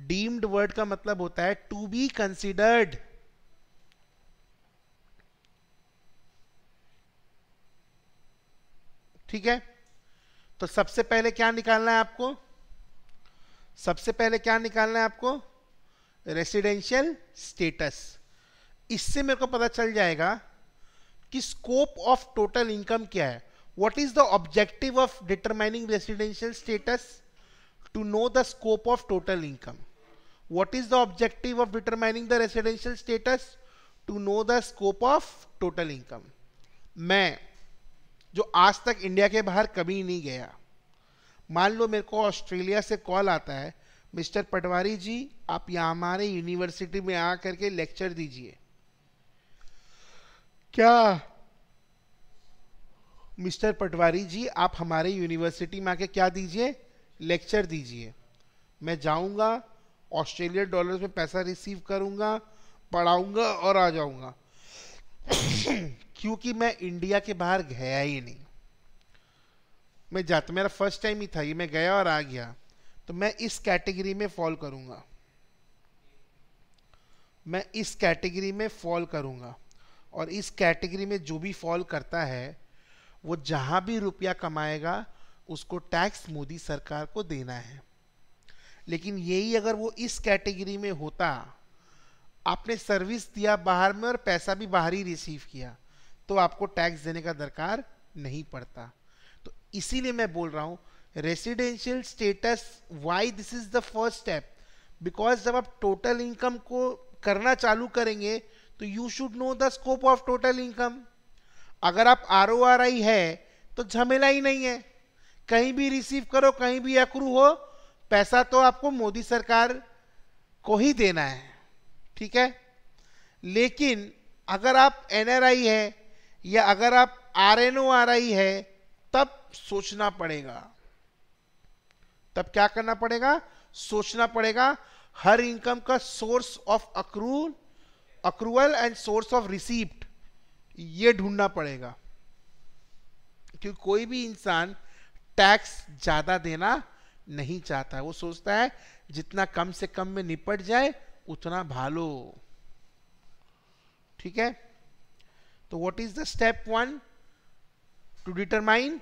deemed word का मतलब होता है टू बी कंसिडर्ड ठीक है तो सबसे पहले क्या निकालना है आपको सबसे पहले क्या निकालना है आपको रेसिडेंशियल स्टेटस इससे मेरे को पता चल जाएगा कि स्कोप ऑफ टोटल इनकम क्या है what is the objective of determining residential status to know the scope of total income What is the objective of determining the residential status? To know the scope of total income. मैं जो आज तक India के बाहर कभी नहीं गया मान लो मेरे को ऑस्ट्रेलिया से कॉल आता है मिस्टर पटवारी जी आप यहाँ हमारे यूनिवर्सिटी में आ करके लेक्चर दीजिए क्या मिस्टर पटवारी जी आप हमारे यूनिवर्सिटी में आके क्या दीजिए लेक्चर दीजिए मैं जाऊँगा ऑस्ट्रेलियन डॉलर में पैसा रिसीव करूँगा पढ़ाऊंगा और आ जाऊंगा क्योंकि मैं इंडिया के बाहर गया ही नहीं मैं जाता मेरा फर्स्ट टाइम ही था ये मैं गया और आ गया तो मैं इस कैटेगरी में फॉल करूँगा मैं इस कैटेगरी में फॉल करूँगा और इस कैटेगरी में जो भी फॉल करता है वो जहाँ भी रुपया कमाएगा उसको टैक्स मोदी सरकार को देना है लेकिन यही अगर वो इस कैटेगरी में होता आपने सर्विस दिया बाहर में और पैसा भी बाहर ही रिसीव किया तो आपको टैक्स देने का दरकार नहीं पड़ता तो इसीलिए मैं बोल रहा हूँ residential status why this is the first step because जब आप टोटल इनकम को करना चालू करेंगे तो you should know the scope of total income अगर आप आर ओ आर आई है तो झमेला ही नहीं है कहीं भी रिसीव करो कहीं भी अक्रू हो पैसा तो आपको मोदी सरकार को ही देना है ठीक है लेकिन अगर आप एनआरआई है या अगर आप आर आई है तब सोचना पड़ेगा तब क्या करना पड़ेगा सोचना पड़ेगा हर इनकम का source of accrual accrual and source of receipt ये ढूंढना पड़ेगा क्योंकि कोई भी इंसान टैक्स ज़्यादा देना नहीं चाहता है वो सोचता है जितना कम से कम में निपट जाए उतना भालो ठीक है तो what is the step one to determine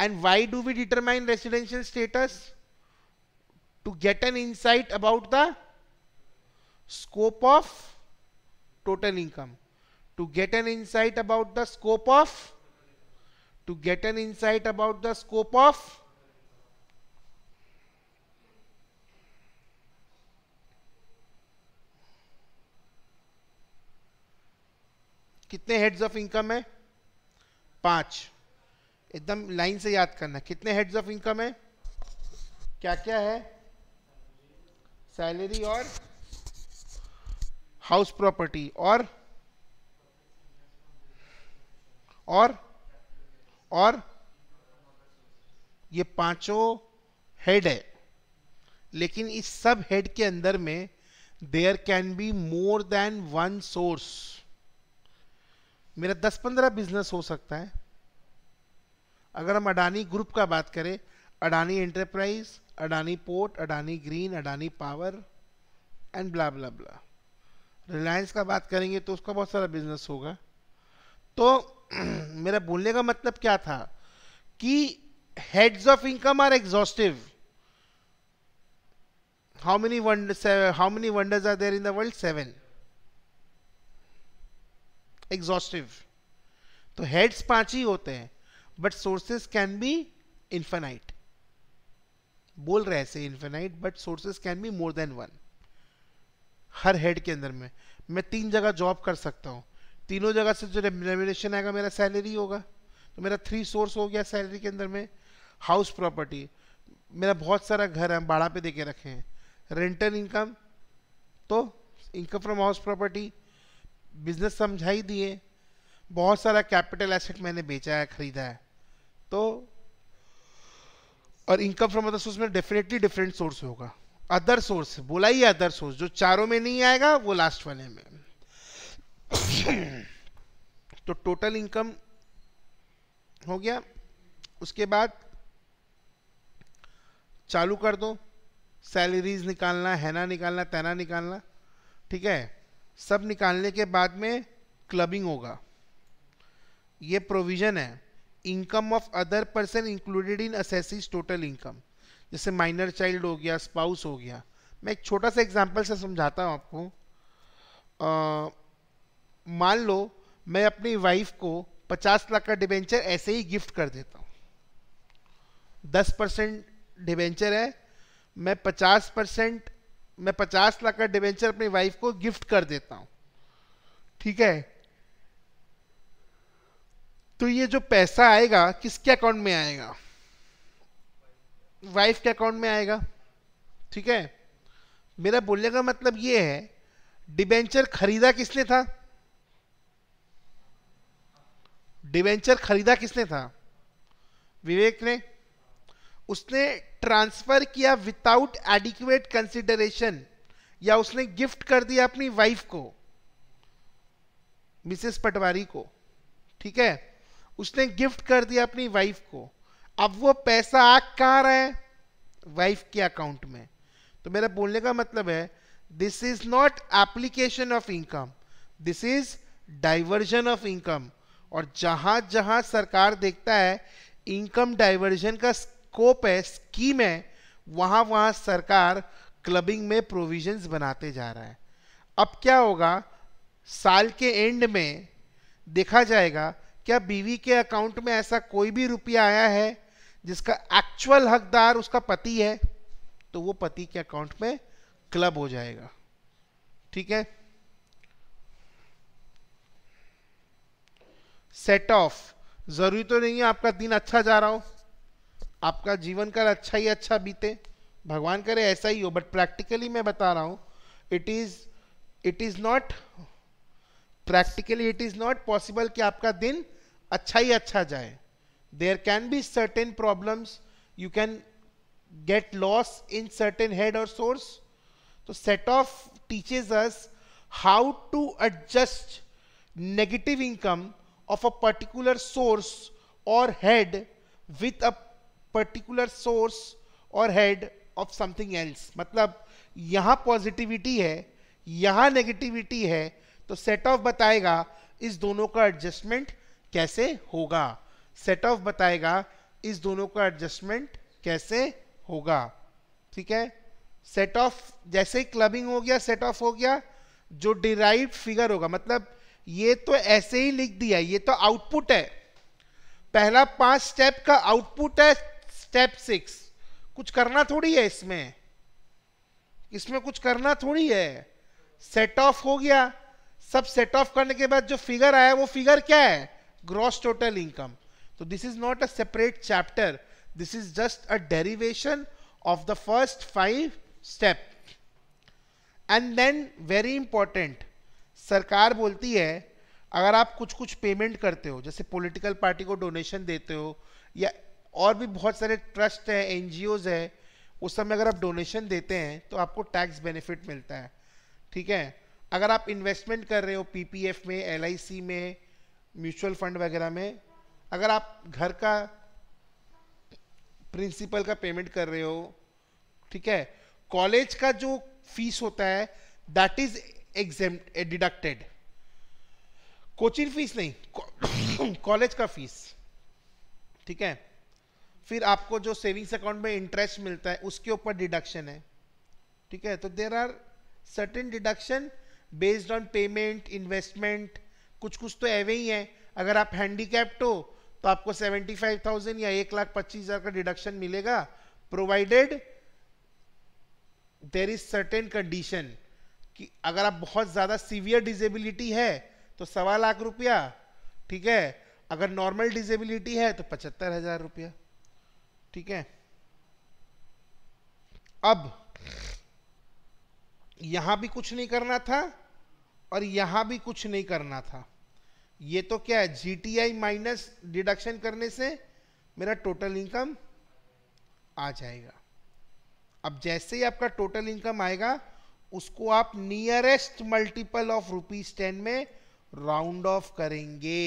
and why do we determine residential status to get an insight about the scope of total income to get an insight about the scope of to get an insight about the scope of कितने heads of income है पांच एकदम line से याद करना कितने heads of income है क्या क्या है सैलरी और हाउस प्रॉपर्टी और और और ये पांचों हेड है लेकिन इस सब हेड के अंदर में there can be more than one source मेरा दस पंद्रह बिजनेस हो सकता है अगर हम अडानी ग्रुप का बात करें Adani enterprise Adani port Adani green Adani power and blah blah blah Reliance का बात करेंगे तो उसका बहुत सारा बिजनेस होगा तो मेरा बोलने का मतलब क्या था कि heads of income are exhaustive how many wonders how many wonders are there in the world seven exhaustive तो हेड्स पांच ही होते हैं but sources can be infinite बोल रहे ऐसे infinite but sources can be more than one हर head के अंदर में मैं तीन जगह जॉब कर सकता हूँ तीनों जगह से जो रेमिनेशन आएगा मेरा सैलरी होगा तो मेरा थ्री सोर्स हो गया सैलरी के अंदर में हाउस प्रॉपर्टी मेरा बहुत सारा घर है भाड़ा पे दे के रखे हैं रेंटल इनकम तो income from house property business समझा ही दिए बहुत सारा कैपिटल एसेट मैंने बेचा है खरीदा है तो और इनकम फ्रॉम अदर सोर्स में डेफिनेटली डिफरेंट सोर्स होगा अदर सोर्स बोला ही अदर सोर्स जो चारों में नहीं आएगा वो लास्ट वाले में तो टोटल इनकम हो गया उसके बाद चालू कर दो सैलरीज निकालना हैना निकालना तैना निकालना ठीक है सब निकालने के बाद में क्लबिंग होगा ये प्रोविज़न है income of other person included in assessee's total income जैसे माइनर चाइल्ड हो गया स्पाउस हो गया मैं एक छोटा सा एग्जांपल से समझाता हूँ आपको मान लो मैं अपनी वाइफ को 50 लाख का डिबेंचर ऐसे ही गिफ्ट कर देता हूँ 10 परसेंट डिबेंचर है मैं 50 परसेंट मैं पचास लाख का डिवेंचर अपनी वाइफ को गिफ्ट कर देता हूं ठीक है तो ये जो पैसा आएगा किसके अकाउंट में आएगा वाइफ के अकाउंट में आएगा ठीक है मेरा बोलने का मतलब ये है डिबेंचर खरीदा किसने था डिबेंचर खरीदा किसने था विवेक ने उसने ट्रांसफर किया विदाउट एडिक्यूएट कंसिडरेशन या उसने गिफ्ट कर दिया अपनी वाइफ को मिसेस पटवारी को ठीक है उसने गिफ्ट कर दिया अपनी वाइफ को अब वो पैसा आ कहा रहा है वाइफ के अकाउंट में तो मेरा बोलने का मतलब है this is not application of income this is diversion of income और जहां जहां सरकार देखता है इनकम डाइवर्जन का स्कोप है स्कीम है वहाँ वहाँ सरकार क्लबिंग में प्रोविजंस बनाते जा रहा है अब क्या होगा साल के एंड में देखा जाएगा क्या बीवी के अकाउंट में ऐसा कोई भी रुपया आया है जिसका एक्चुअल हकदार उसका पति है तो वो पति के अकाउंट में क्लब हो जाएगा ठीक है सेट ऑफ जरूरी तो नहीं है आपका दिन अच्छा जा रहा हो आपका जीवन काल अच्छा ही अच्छा बीते भगवान करे ऐसा ही हो बट प्रैक्टिकली मैं बता रहा हूँ it is it is not practically it is not possible कि आपका दिन अच्छा ही अच्छा जाए there can be certain problems you can get loss in certain head और सोर्स तो set off teaches us how to adjust negative income of a particular source और head with a particular source और head of something else मतलब यहाँ positivity है यहाँ negativity है तो सेट ऑफ बताएगा इस दोनों का एडजस्टमेंट कैसे होगा सेट ऑफ बताएगा इस दोनों का एडजस्टमेंट कैसे होगा ठीक है सेट ऑफ जैसे ही क्लबिंग हो गया सेट ऑफ हो गया जो डिराइव फिगर होगा मतलब ये तो ऐसे ही लिख दिया ये तो आउटपुट है पहला पांच स्टेप का आउटपुट है स्टेप सिक्स कुछ करना थोड़ी है इसमें इसमें कुछ करना थोड़ी है सेट ऑफ हो गया सब सेट ऑफ करने के बाद जो फिगर आया वो फिगर क्या है ग्रॉस टोटल इनकम तो this is not a separate chapter this is just a derivation of the first five step and then very important सरकार बोलती है अगर आप कुछ कुछ पेमेंट करते हो जैसे पॉलिटिकल पार्टी को डोनेशन देते हो या और भी बहुत सारे ट्रस्ट हैं एन हैं उस समय अगर आप डोनेशन देते हैं तो आपको टैक्स बेनिफिट मिलता है ठीक है अगर आप इन्वेस्टमेंट कर रहे हो पीपीएफ में एलआईसी में म्यूचुअल फंड वगैरह में अगर आप घर का प्रिंसिपल का पेमेंट कर रहे हो ठीक है कॉलेज का जो फीस होता है that is exam deducted coaching fees नहीं कॉलेज का फीस ठीक है फिर आपको जो सेविंग्स अकाउंट में इंटरेस्ट मिलता है उसके ऊपर डिडक्शन है ठीक है तो there are certain deduction based on payment investment कुछ कुछ तो एवे ही है अगर आप हैंडीकैप्ट हो तो आपको सेवेंटी फाइव थाउजेंड या एक लाख पच्चीस हज़ार का डिडक्शन मिलेगा provided there is certain condition कि अगर आप बहुत ज़्यादा सीवियर डिजेबिलिटी है तो सवा लाख रुपया ठीक है अगर नॉर्मल डिजेबिलिटी है तो पचहत्तर हज़ार रुपया ठीक है अब यहां भी कुछ नहीं करना था और यहां भी कुछ नहीं करना था ये तो क्या है G T I minus deduction करने से मेरा टोटल इनकम आ जाएगा अब जैसे ही आपका टोटल इनकम आएगा उसको आप nearest multiple of rupees ten में राउंड ऑफ करेंगे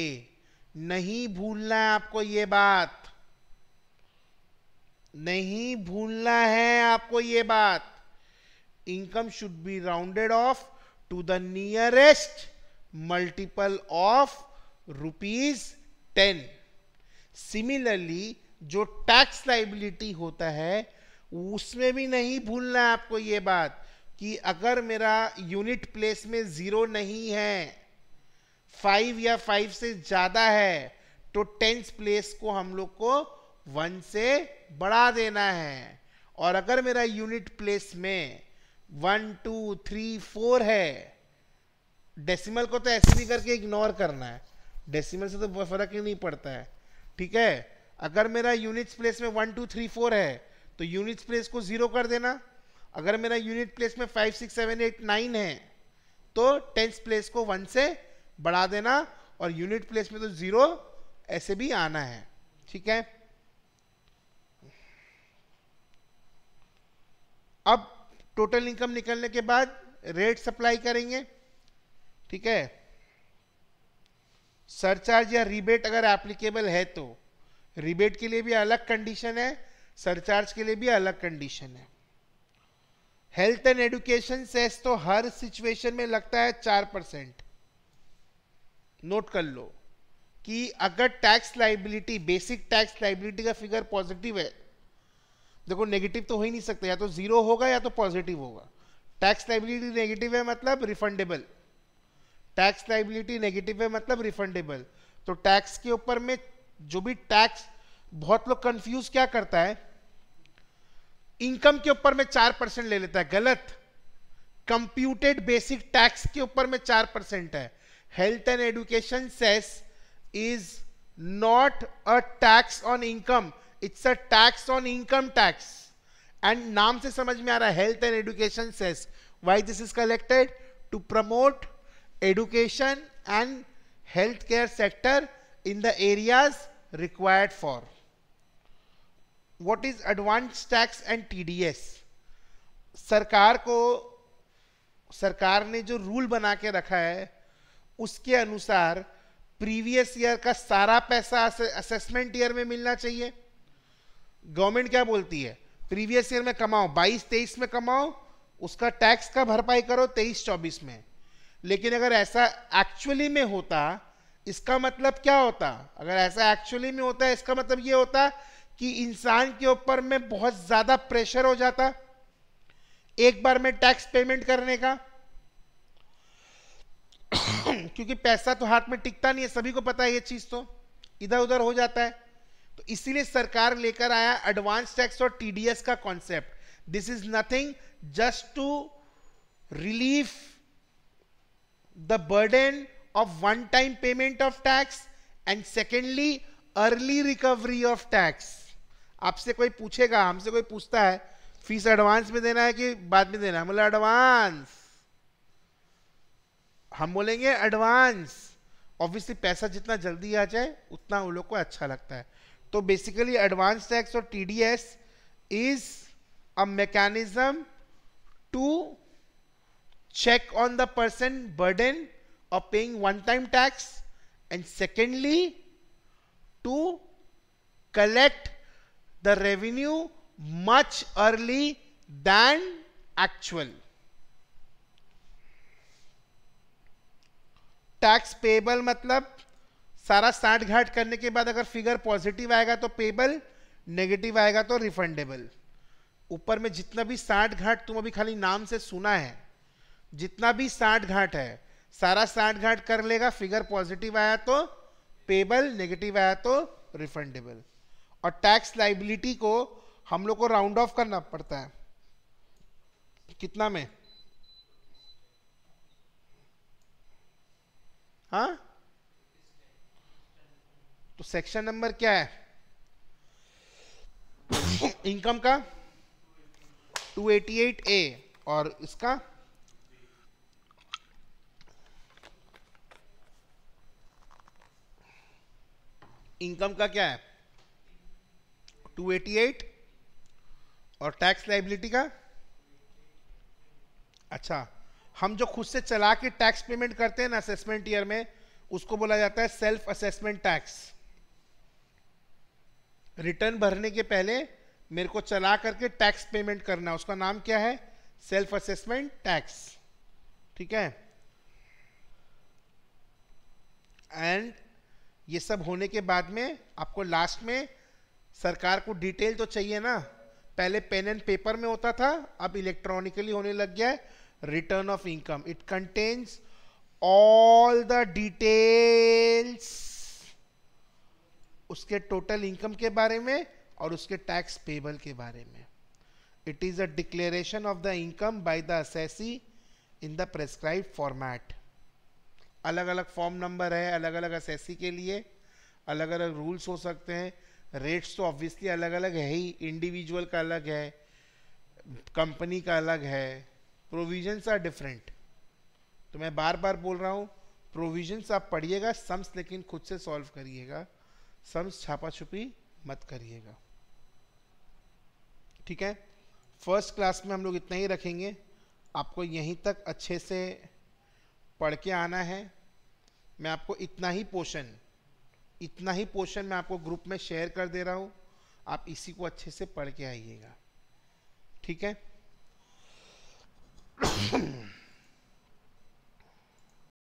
नहीं भूलना है आपको ये बात नहीं भूलना है आपको ये बात income should be rounded off to the nearest multiple of rupees ten similarly जो टैक्स लाइबिलिटी होता है उसमें भी नहीं भूलना है आपको ये बात कि अगर मेरा यूनिट प्लेस में ज़ीरो नहीं है फाइव या फाइव से ज़्यादा है तो टेंस प्लेस को हम लोग को वन से बढ़ा देना है और अगर मेरा यूनिट प्लेस में वन टू थ्री फोर है डेसिमल को तो ऐसे भी करके इग्नोर करना है डेसिमल से तो फर्क ही नहीं पड़ता है ठीक है अगर मेरा यूनिट्स प्लेस में वन टू थ्री फोर है तो यूनिट्स प्लेस को ज़ीरो कर देना अगर मेरा यूनिट प्लेस में five six seven eight nine है तो टेंस प्लेस को वन से बढ़ा देना और यूनिट प्लेस में तो ज़ीरो ऐसे भी आना है ठीक है अब टोटल इनकम निकलने के बाद रेट सप्लाई करेंगे ठीक है सरचार्ज या रिबेट अगर एप्लीकेबल है तो रिबेट के लिए भी अलग कंडीशन है सरचार्ज के लिए भी अलग कंडीशन है हेल्थ एंड एडुकेशन सेस तो हर सिचुएशन में लगता है चार परसेंट नोट कर लो कि अगर tax liability basic tax liability का फिगर पॉजिटिव है देखो नेगेटिव तो हो ही नहीं सकते या तो जीरो होगा या तो पॉजिटिव होगा टैक्स लाइबिलिटी नेगेटिव है मतलब रिफंडेबल टैक्स लाइबिलिटी नेगेटिव है मतलब रिफंडेबल तो टैक्स के ऊपर में जो भी टैक्स बहुत लोग कंफ्यूज क्या करता है इनकम के ऊपर में चार परसेंट ले लेता है गलत कंप्यूटेड बेसिक टैक्स के ऊपर में चार परसेंट है health and education cess is not a tax on income it's a tax on income tax and नाम से समझ में आ रहा है health and education cess why this is collected to promote education and health care sector in the areas required for what is advance tax and TDS सरकार को सरकार ने जो रूल बना के रखा है उसके अनुसार प्रीवियस ईयर का सारा पैसा असेसमेंट ईयर में मिलना चाहिए गवर्नमेंट क्या बोलती है प्रीवियस ईयर में कमाओ 22 23 में कमाओ उसका टैक्स का भरपाई करो 23 24 में लेकिन अगर ऐसा एक्चुअली में होता इसका मतलब क्या होता अगर ऐसा एक्चुअली में होता है इसका मतलब ये होता कि इंसान के ऊपर में बहुत ज़्यादा प्रेशर हो जाता एक बार में टैक्स पेमेंट करने का क्योंकि पैसा तो हाथ में टिकता नहीं है सभी को पता है ये चीज़ तो इधर उधर हो जाता है तो इसीलिए सरकार लेकर आया एडवांस टैक्स और टीडीएस का concept this is nothing just to relief the burden of one time payment of tax and secondly early recovery of tax आपसे कोई पूछेगा हमसे कोई पूछता है फीस एडवांस में देना है कि बाद में देना है बोला एडवांस हम बोलेंगे एडवांस ऑब्वियसली पैसा जितना जल्दी आ जाए उतना उन लोग को अच्छा लगता है तो बेसिकली एडवांस टैक्स और T D S is a mechanism to check on the person burden of paying one time tax and secondly to collect the revenue much early than actual tax payable मतलब सारा साठ घाट करने के बाद अगर figure positive आएगा तो payable negative आएगा तो रिफंडेबल ऊपर में जितना भी साठ घाट तुम अभी खाली नाम से सुना है जितना भी साठ घाट है सारा साठ घाट कर लेगा फिगर पॉजिटिव आया तो पेबल नेगेटिव आया तो रिफंडेबल और टैक्स लाइबिलिटी को हम लोग को राउंड ऑफ करना पड़ता है कितना में हाँ तो सेक्शन नंबर क्या है इनकम का 288 ए और इसका इनकम का क्या है 288 और टैक्स लाइबिलिटी का अच्छा हम जो खुद से चला के टैक्स पेमेंट करते हैं ना असेसमेंट ईयर में उसको बोला जाता है सेल्फ असेसमेंट टैक्स रिटर्न भरने के पहले मेरे को चला करके टैक्स पेमेंट करना उसका नाम क्या है सेल्फ असेसमेंट टैक्स ठीक है एंड ये सब होने के बाद में आपको लास्ट में सरकार को डिटेल तो चाहिए ना पहले पेन एंड पेपर में होता था अब इलेक्ट्रॉनिकली होने लग गया है return of income it contains all the details उसके टोटल इनकम के बारे में और उसके टैक्स पेबल के बारे में it is a declaration of the income by the assessee in the prescribe format अलग अलग फॉर्म नंबर है अलग अलग असेसी के लिए अलग अलग रूल्स हो सकते हैं रेट्स तो ऑब्वियसली अलग अलग है ही इंडिविजुअल का अलग है कंपनी का अलग है प्रोविजंस आर डिफरेंट तो मैं बार बार बोल रहा हूँ प्रोविजंस आप पढ़िएगा सम्स लेकिन खुद से सॉल्व करिएगा सम्स छापा छुपी मत करिएगा ठीक है फर्स्ट क्लास में हम लोग इतना ही रखेंगे आपको यहीं तक अच्छे से पढ़ के आना है मैं आपको इतना ही पोषण इतना ही पोषण मैं आपको ग्रुप में शेयर कर दे रहा हूँ आप इसी को अच्छे से पढ़ के आइएगा ठीक है